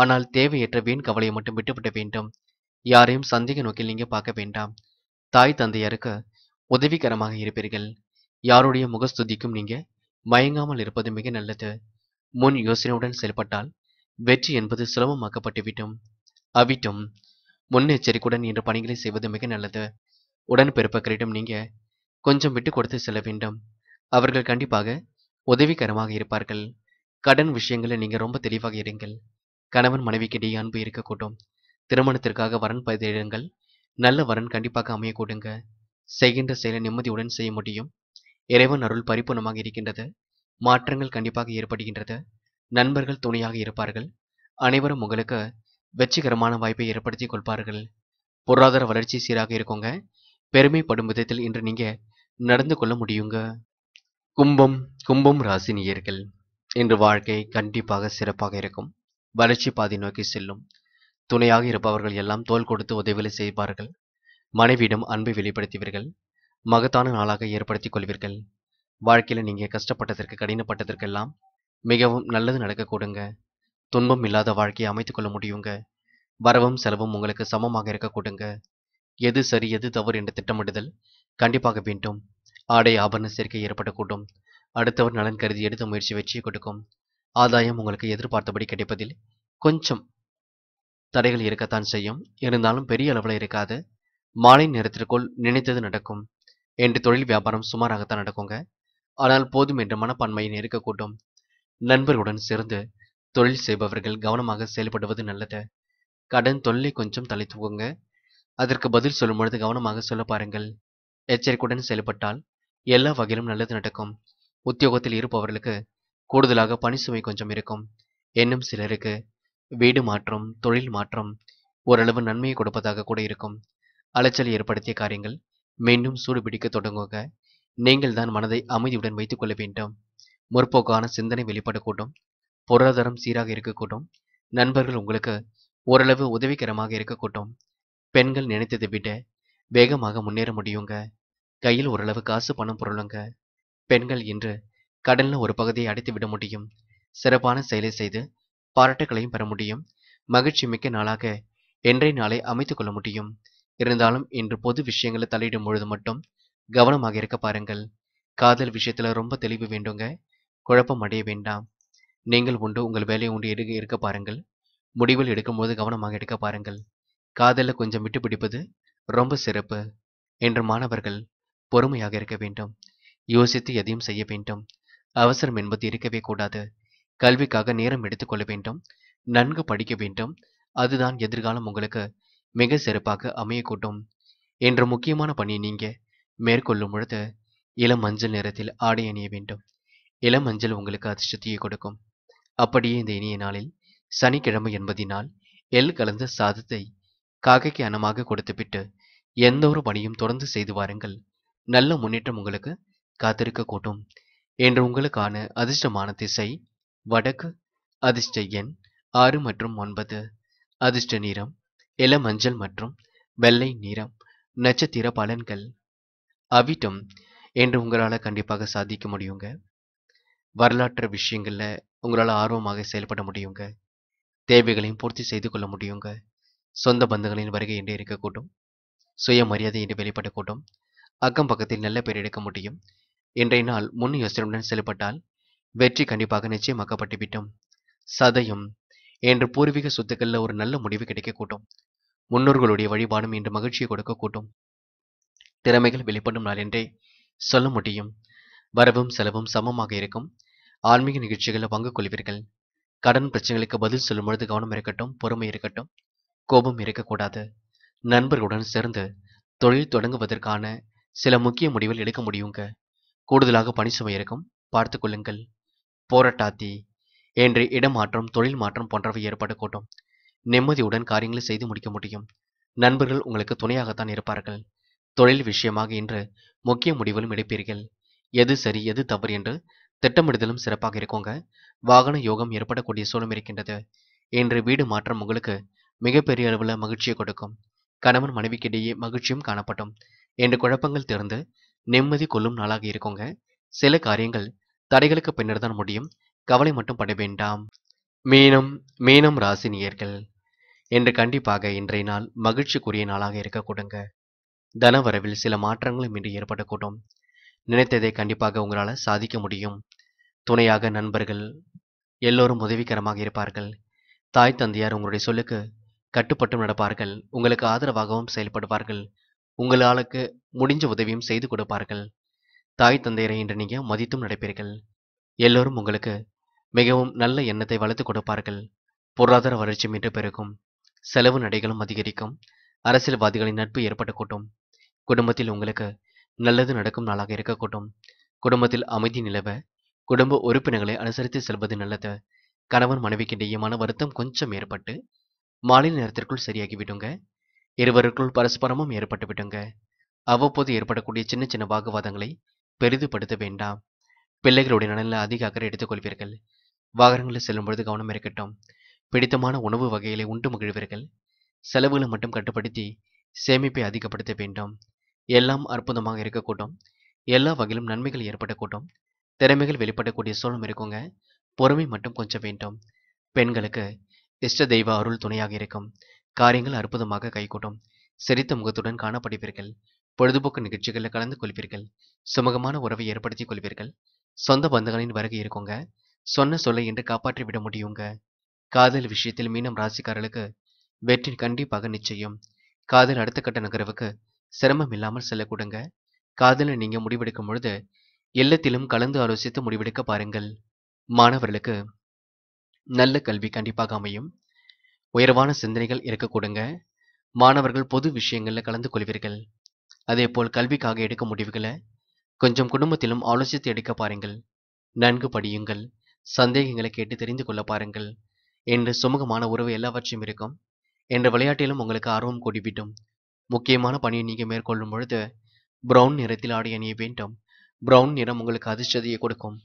ஆனால் தேவையற்ற வீண் கவலையை மட்டும் விட்டுவிட வேண்டும் யாரையும் சந்தேக நோக்கில் நீங்க பார்க்க வேண்டாம் தாய் தந்தையருக்கு உதவிகரமாக இருப்பீர்கள் யாருடைய முகஸ்துதிக்கும் நீங்க மயங்காமல் இருப்பது மிக நல்லது முன் யோசனையுடன் செயல்பட்டால் வெற்றி என்பது சுலபமாக்கப்பட்டுவிட்டும் அவிட்டும் முன்னெச்சரிக்கையுடன் இன்று பணிகளை செய்வது மிக நல்லது உடன்பிறப்பக்கரிடம் நீங்க கொஞ்சம் விட்டு கொடுத்து செல்ல வேண்டும் அவர்கள் கண்டிப்பாக உதவிகரமாக இருப்பார்கள் கடன் விஷயங்களில் நீங்க ரொம்ப தெளிவாக இருங்கள் கணவன் இடையே அன்பு இருக்கக்கூடும் திருமணத்திற்காக வரன் பதிடுங்கள் நல்ல வரன் கண்டிப்பாக அமையக்கூடுங்க செய்கின்ற செயலை நிம்மதியுடன் செய்ய முடியும் இறைவன் அருள் பரிபூர்ணமாக இருக்கின்றது மாற்றங்கள் கண்டிப்பாக ஏற்படுகின்றது நண்பர்கள் துணையாக இருப்பார்கள் அனைவரும் உங்களுக்கு வெற்றிகரமான வாய்ப்பை ஏற்படுத்தி கொள்வார்கள் பொருளாதார வளர்ச்சி சீராக இருக்குங்க பெருமைப்படும் விதத்தில் இன்று நீங்கள் நடந்து கொள்ள முடியுங்க கும்பம் கும்பம் ராசி நேயர்கள் இன்று வாழ்க்கை கண்டிப்பாக சிறப்பாக இருக்கும் வளர்ச்சி பாதை நோக்கி செல்லும் துணையாக இருப்பவர்கள் எல்லாம் தோல் கொடுத்து உதவிகளை செய்வார்கள் மனைவியிடம் அன்பை வெளிப்படுத்துவீர்கள் மகத்தான நாளாக ஏற்படுத்திக் கொள்வீர்கள் வாழ்க்கையில் நீங்கள் கஷ்டப்பட்டதற்கு கடினப்பட்டதற்கெல்லாம் மிகவும் நல்லது நடக்க கூடுங்க துன்பம் இல்லாத வாழ்க்கையை அமைத்துக் கொள்ள முடியுங்க வரவும் செலவும் உங்களுக்கு சமமாக இருக்க கூடுங்க எது சரி எது தவறு என்ற திட்டமிடுதல் கண்டிப்பாக வேண்டும் ஆடை ஆபரண சேர்க்கை ஏற்படக்கூடும் அடுத்தவர் நலன் கருதி எடுத்த முயற்சி வெற்றியை கொடுக்கும் ஆதாயம் உங்களுக்கு எதிர்பார்த்தபடி கிடைப்பதில் கொஞ்சம் தடைகள் இருக்கத்தான் செய்யும் இருந்தாலும் பெரிய அளவில் இருக்காது மாலை நேரத்திற்குள் நினைத்தது நடக்கும் என்று தொழில் வியாபாரம் சுமாராகத்தான் நடக்குங்க ஆனால் போதும் என்ற மனப்பான்மையை நெருக்கக்கூட்டும் நண்பர்களுடன் சேர்ந்து தொழில் செய்பவர்கள் கவனமாக செயல்படுவது நல்லது கடன் தொல்லை கொஞ்சம் தலை தூங்குங்க அதற்கு பதில் சொல்லும் பொழுது கவனமாக சொல்ல பாருங்கள் எச்சரிக்கையுடன் செயல்பட்டால் எல்லா வகையிலும் நல்லது நடக்கும் உத்தியோகத்தில் இருப்பவர்களுக்கு கூடுதலாக பணி சுமை கொஞ்சம் இருக்கும் இன்னும் சிலருக்கு வீடு மாற்றம் தொழில் மாற்றம் ஓரளவு நன்மையை கொடுப்பதாக கூட இருக்கும் அலைச்சல் ஏற்படுத்திய காரியங்கள் மீண்டும் சூடு பிடிக்க தொடங்குங்க நீங்கள் தான் மனதை அமைதியுடன் வைத்துக் கொள்ள வேண்டும் முற்போக்கான சிந்தனை வெளிப்படக்கூடும் பொருளாதாரம் சீராக இருக்கக்கூடும் நண்பர்கள் உங்களுக்கு ஓரளவு உதவிகரமாக இருக்கக்கூடும் பெண்கள் நினைத்ததை விட வேகமாக முன்னேற முடியுங்க கையில் ஓரளவு காசு பணம் பொருளுங்க பெண்கள் இன்று கடலில் ஒரு பகுதியை அடைத்து விட முடியும் சிறப்பான செயலை செய்து பாராட்டுகளையும் பெற முடியும் மகிழ்ச்சி மிக்க நாளாக என்றை நாளை அமைத்துக் கொள்ள முடியும் இருந்தாலும் இன்று பொது விஷயங்களை தலையிடும் பொழுது மட்டும் கவனமாக இருக்க பாருங்கள் காதல் விஷயத்துல ரொம்ப தெளிவு வேண்டுங்க குழப்பம் அடைய வேண்டாம் நீங்கள் உண்டு உங்கள் வேலையை உண்டு எடுக்க இருக்க பாருங்கள் முடிவில் எடுக்கும்போது கவனமாக எடுக்க பாருங்கள் காதலில் கொஞ்சம் விட்டு பிடிப்பது ரொம்ப சிறப்பு என்று மாணவர்கள் பொறுமையாக இருக்க வேண்டும் யோசித்து எதையும் செய்ய வேண்டும் அவசரம் என்பது இருக்கவே கூடாது கல்விக்காக நேரம் எடுத்துக்கொள்ள வேண்டும் நன்கு படிக்க வேண்டும் அதுதான் எதிர்காலம் உங்களுக்கு மிக சிறப்பாக அமையக்கூட்டும் என்ற முக்கியமான பணியை நீங்க மேற்கொள்ளும் பொழுது இளம் மஞ்சள் நிறத்தில் ஆடை அணிய வேண்டும் இளம் மஞ்சள் உங்களுக்கு அதிர்ஷ்டத்தையே கொடுக்கும் அப்படியே இந்த இனிய நாளில் சனிக்கிழமை என்பதினால் எல் கலந்த சாதத்தை காக்கைக்கு அனமாக கொடுத்துவிட்டு எந்த ஒரு பணியும் தொடர்ந்து செய்து வாருங்கள் நல்ல முன்னேற்றம் உங்களுக்கு காத்திருக்க கூட்டும் என்று உங்களுக்கான அதிர்ஷ்டமான திசை வடக்கு அதிர்ஷ்ட எண் ஆறு மற்றும் ஒன்பது அதிர்ஷ்ட நிறம் இள மஞ்சள் மற்றும் வெள்ளை நிறம் நட்சத்திர பலன்கள் அவிட்டம் என்று உங்களால் கண்டிப்பாக சாதிக்க முடியுங்க வரலாற்று விஷயங்களில் உங்களால் ஆர்வமாக செயல்பட முடியுங்க தேவைகளையும் பூர்த்தி செய்து கொள்ள முடியுங்க சொந்த பந்தங்களின் வருகை என்று இருக்கக்கூடும் சுயமரியாதை என்று வெளிப்படக்கூடும் அக்கம் பக்கத்தில் நல்ல பேர் எடுக்க முடியும் இன்றைய நாள் முன் யோசனையுடன் செயல்பட்டால் வெற்றி கண்டிப்பாக நிச்சயமாக்கப்பட்டுவிட்டோம் சதயம் என்று பூர்வீக சொத்துக்களில் ஒரு நல்ல முடிவு கிடைக்கக்கூடும் முன்னோர்களுடைய வழிபாடும் இன்று மகிழ்ச்சியை கொடுக்க கூட்டும் திறமைகள் வெளிப்படும் நாள் என்றே சொல்ல முடியும் வரவும் செலவும் சமமாக இருக்கும் ஆன்மீக நிகழ்ச்சிகளில் பங்கு கொள்வீர்கள் கடன் பிரச்சனைகளுக்கு பதில் சொல்லும் பொழுது கவனம் இருக்கட்டும் பொறுமை இருக்கட்டும் கோபம் இருக்கக்கூடாது நண்பர்களுடன் சேர்ந்து தொழில் தொடங்குவதற்கான சில முக்கிய முடிவில் எடுக்க முடியுங்க கூடுதலாக பணி சுமை இருக்கும் பார்த்து கொள்ளுங்கள் போராட்டாத்தி என்று இடமாற்றம் தொழில் மாற்றம் போன்றவை ஏற்படக்கூடும் நிம்மதியுடன் காரியங்களை செய்து முடிக்க முடியும் நண்பர்கள் உங்களுக்கு துணையாகத்தான் இருப்பார்கள் தொழில் விஷயமாக இன்று முக்கிய முடிவுகளும் எடுப்பீர்கள் எது சரி எது தவறு என்று திட்டமிடுதலும் சிறப்பாக இருக்கோங்க வாகன யோகம் ஏற்படக்கூடிய சூழல் இருக்கின்றது இன்று வீடு மாற்றம் உங்களுக்கு மிகப்பெரிய அளவில் மகிழ்ச்சியை கொடுக்கும் கணவன் மனைவிக்கிடையே மகிழ்ச்சியும் காணப்படும் என்று குழப்பங்கள் திறந்து நிம்மதி கொள்ளும் நாளாக இருக்குங்க சில காரியங்கள் தடைகளுக்கு பின்னர் தான் முடியும் கவலை மட்டும் பட வேண்டாம் மீனம் மீனம் ராசினியர்கள் என்று கண்டிப்பாக இன்றைய நாள் மகிழ்ச்சிக்குரிய நாளாக இருக்க தன தனவரவில் சில மாற்றங்களும் இன்று ஏற்படக்கூடும் நினைத்ததை கண்டிப்பாக உங்களால் சாதிக்க முடியும் துணையாக நண்பர்கள் எல்லோரும் உதவிகரமாக இருப்பார்கள் தாய் தந்தையார் உங்களுடைய சொல்லுக்கு கட்டுப்பட்டும் நடப்பார்கள் உங்களுக்கு ஆதரவாகவும் செயல்படுவார்கள் உங்களாளுக்கு முடிஞ்ச உதவியும் செய்து கொடுப்பார்கள் தாய் தந்தையரை இன்று நீங்கள் மதித்தும் நடப்பீர்கள் எல்லோரும் உங்களுக்கு மிகவும் நல்ல எண்ணத்தை வளர்த்து கொடுப்பார்கள் பொருளாதார வளர்ச்சி மீட்டு பெருகும் செலவு நடைகளும் அதிகரிக்கும் அரசியல்வாதிகளின் நட்பு ஏற்பட்டுக்கூட்டும் குடும்பத்தில் உங்களுக்கு நல்லது நடக்கும் நாளாக இருக்கக்கூட்டும் குடும்பத்தில் அமைதி நிலவ குடும்ப உறுப்பினர்களை அனுசரித்து செல்வது நல்லது கணவன் மனைவிக்கிடையே வருத்தம் கொஞ்சம் ஏற்பட்டு மாலை நேரத்திற்குள் சரியாகி விடுங்க இருவருக்குள் பரஸ்பரமும் ஏற்பட்டு விடுங்க அவ்வப்போது ஏற்படக்கூடிய சின்ன சின்ன வாக்குவாதங்களை பெரிதுபடுத்த வேண்டாம் பிள்ளைகளுடைய நலனில் அதிக அக்கறை எடுத்துக்கொள்வீர்கள் வாகனங்களில் செல்லும் பொழுது கவனம் இருக்கட்டும் பிடித்தமான உணவு வகைகளை உண்டு மகிழ்வீர்கள் செலவுகளை மட்டும் கட்டுப்படுத்தி சேமிப்பை அதிகப்படுத்த வேண்டும் எல்லாம் அற்புதமாக இருக்கக்கூடும் எல்லா வகையிலும் நன்மைகள் ஏற்படக்கூடும் திறமைகள் வெளிப்படக்கூடிய சூழலும் இருக்குங்க பொறுமை மட்டும் கொஞ்சம் வேண்டும் பெண்களுக்கு இஷ்ட தெய்வ அருள் துணையாக இருக்கும் காரியங்கள் அற்புதமாக கைகூடும் சிரித்த முகத்துடன் காணப்படுவீர்கள் பொழுதுபோக்கு நிகழ்ச்சிகளில் கலந்து கொள்வீர்கள் சுமூகமான உறவை ஏற்படுத்திக் கொள்வீர்கள் சொந்த பந்தங்களின் வருகை இருக்குங்க சொன்ன சொல்லை என்று காப்பாற்றிவிட முடியுங்க காதல் விஷயத்தில் மீனம் ராசிக்காரர்களுக்கு வெற்றி கண்டிப்பாக நிச்சயம் காதல் அடுத்த கட்ட நகர்வுக்கு சிரமம் இல்லாமல் செல்லக்கூடுங்க காதலை நீங்க முடிவெடுக்கும் பொழுது எல்லத்திலும் கலந்து ஆலோசித்து முடிவெடுக்க பாருங்கள் மாணவர்களுக்கு நல்ல கல்வி கண்டிப்பாக அமையும் உயர்வான சிந்தனைகள் இருக்கக்கூடுங்க மாணவர்கள் பொது விஷயங்களில் கலந்து கொள்வீர்கள் அதே போல் கல்விக்காக எடுக்க முடிவுகளை கொஞ்சம் குடும்பத்திலும் ஆலோசித்து எடுக்க பாருங்கள் நன்கு படியுங்கள் சந்தேகங்களை கேட்டு தெரிந்து கொள்ள பாருங்கள் என்று சுமூகமான உறவு எல்லாவற்றையும் இருக்கும் என்ற விளையாட்டிலும் உங்களுக்கு ஆர்வம் கூடிவிட்டும் முக்கியமான பணியை நீங்கள் மேற்கொள்ளும் பொழுது ப்ரௌன் நிறத்தில் ஆடை அணிய வேண்டும் ப்ரௌன் நிறம் உங்களுக்கு அதிர்ஷ்டத்தையை கொடுக்கும்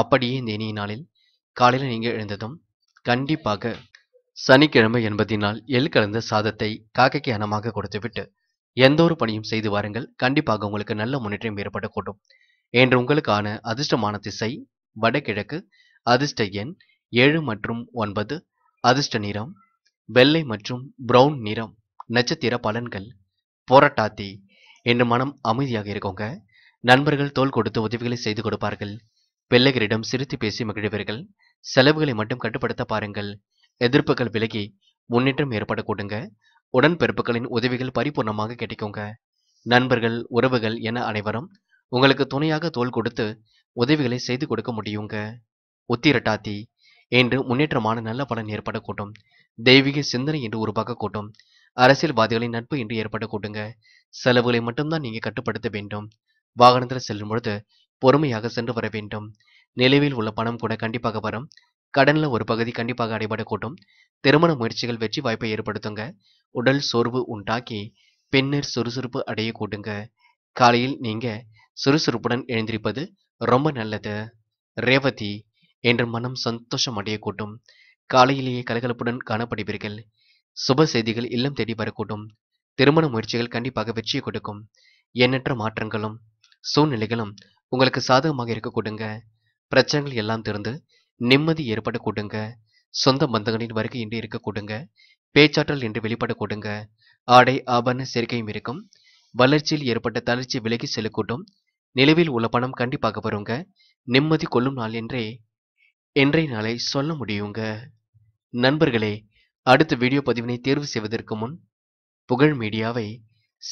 அப்படியே இந்த இனிய நாளில் காலையில் நீங்கள் எழுந்ததும் கண்டிப்பாக சனிக்கிழமை என்பதினால் எல் கலந்த சாதத்தை காக்கைக்கு அனமாக கொடுத்துவிட்டு எந்த ஒரு பணியும் செய்து வாருங்கள் கண்டிப்பாக உங்களுக்கு நல்ல முன்னேற்றம் ஏற்படக்கூடும் என்று உங்களுக்கான அதிர்ஷ்டமான திசை வடகிழக்கு அதிர்ஷ்ட எண் ஏழு மற்றும் ஒன்பது அதிர்ஷ்ட நிறம் வெள்ளை மற்றும் பிரவுன் நிறம் நட்சத்திர பலன்கள் போராட்டாத்தி என்று மனம் அமைதியாக இருக்கோங்க நண்பர்கள் தோல் கொடுத்து உதவிகளை செய்து கொடுப்பார்கள் பிள்ளைகளிடம் சிரித்து பேசி மகிழ்வீர்கள் செலவுகளை மட்டும் கட்டுப்படுத்த பாருங்கள் எதிர்ப்புகள் விலகி முன்னேற்றம் ஏற்படக்கூடுங்க உடன்பிறப்புகளின் உதவிகள் பரிபூர்ணமாக கிடைக்குங்க நண்பர்கள் உறவுகள் என அனைவரும் உங்களுக்கு துணையாக தோல் கொடுத்து உதவிகளை செய்து கொடுக்க முடியுங்க உத்திரட்டாத்தி என்று முன்னேற்றமான நல்ல பலன் ஏற்படக்கூடும் தெய்வீக சிந்தனை என்று உருவாக்கக்கூடும் அரசியல்வாதிகளின் நட்பு என்று ஏற்படக்கூட்டுங்க செலவுகளை மட்டும்தான் நீங்கள் கட்டுப்படுத்த வேண்டும் வாகனத்தில் செல்லும் பொழுது பொறுமையாக சென்று வர வேண்டும் நிலவில் உள்ள பணம் கூட கண்டிப்பாக வரும் கடனில் ஒரு பகுதி கண்டிப்பாக அடைபடக்கூடும் திருமண முயற்சிகள் வெற்றி வாய்ப்பை ஏற்படுத்துங்க உடல் சோர்வு உண்டாக்கி பின்னர் சுறுசுறுப்பு அடையக்கூடுங்க காலையில் நீங்கள் சுறுசுறுப்புடன் எழுந்திருப்பது ரொம்ப நல்லது ரேவதி என்று மனம் சந்தோஷம் அடையக்கூட்டும் காலையிலேயே கலகலப்புடன் காணப்படுவீர்கள் சுப செய்திகள் இல்லம் தேடி வரக்கூடும் திருமண முயற்சிகள் கண்டிப்பாக வெற்றியை கொடுக்கும் எண்ணற்ற மாற்றங்களும் சூழ்நிலைகளும் உங்களுக்கு சாதகமாக இருக்க கூடுங்க பிரச்சனைகள் எல்லாம் திறந்து நிம்மதி ஏற்பட கூடுங்க சொந்த பந்தங்களின் வருகை இன்று இருக்க கூடுங்க பேச்சாற்றல் என்று வெளிப்பட கூடுங்க ஆடை ஆபரண சேர்க்கையும் இருக்கும் வளர்ச்சியில் ஏற்பட்ட தளர்ச்சி விலகி செல்லக்கூடும் நிலவில் உள்ள பணம் கண்டிப்பாக வருங்க நிம்மதி கொள்ளும் நாள் என்றே என்றே நாளை சொல்ல முடியுங்க நண்பர்களே அடுத்த வீடியோ பதிவினை தேர்வு செய்வதற்கு முன் புகழ் மீடியாவை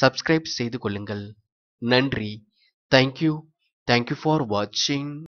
சப்ஸ்கிரைப் செய்து கொள்ளுங்கள் நன்றி தேங்க்யூ தேங்க்யூ ஃபார் வாட்சிங்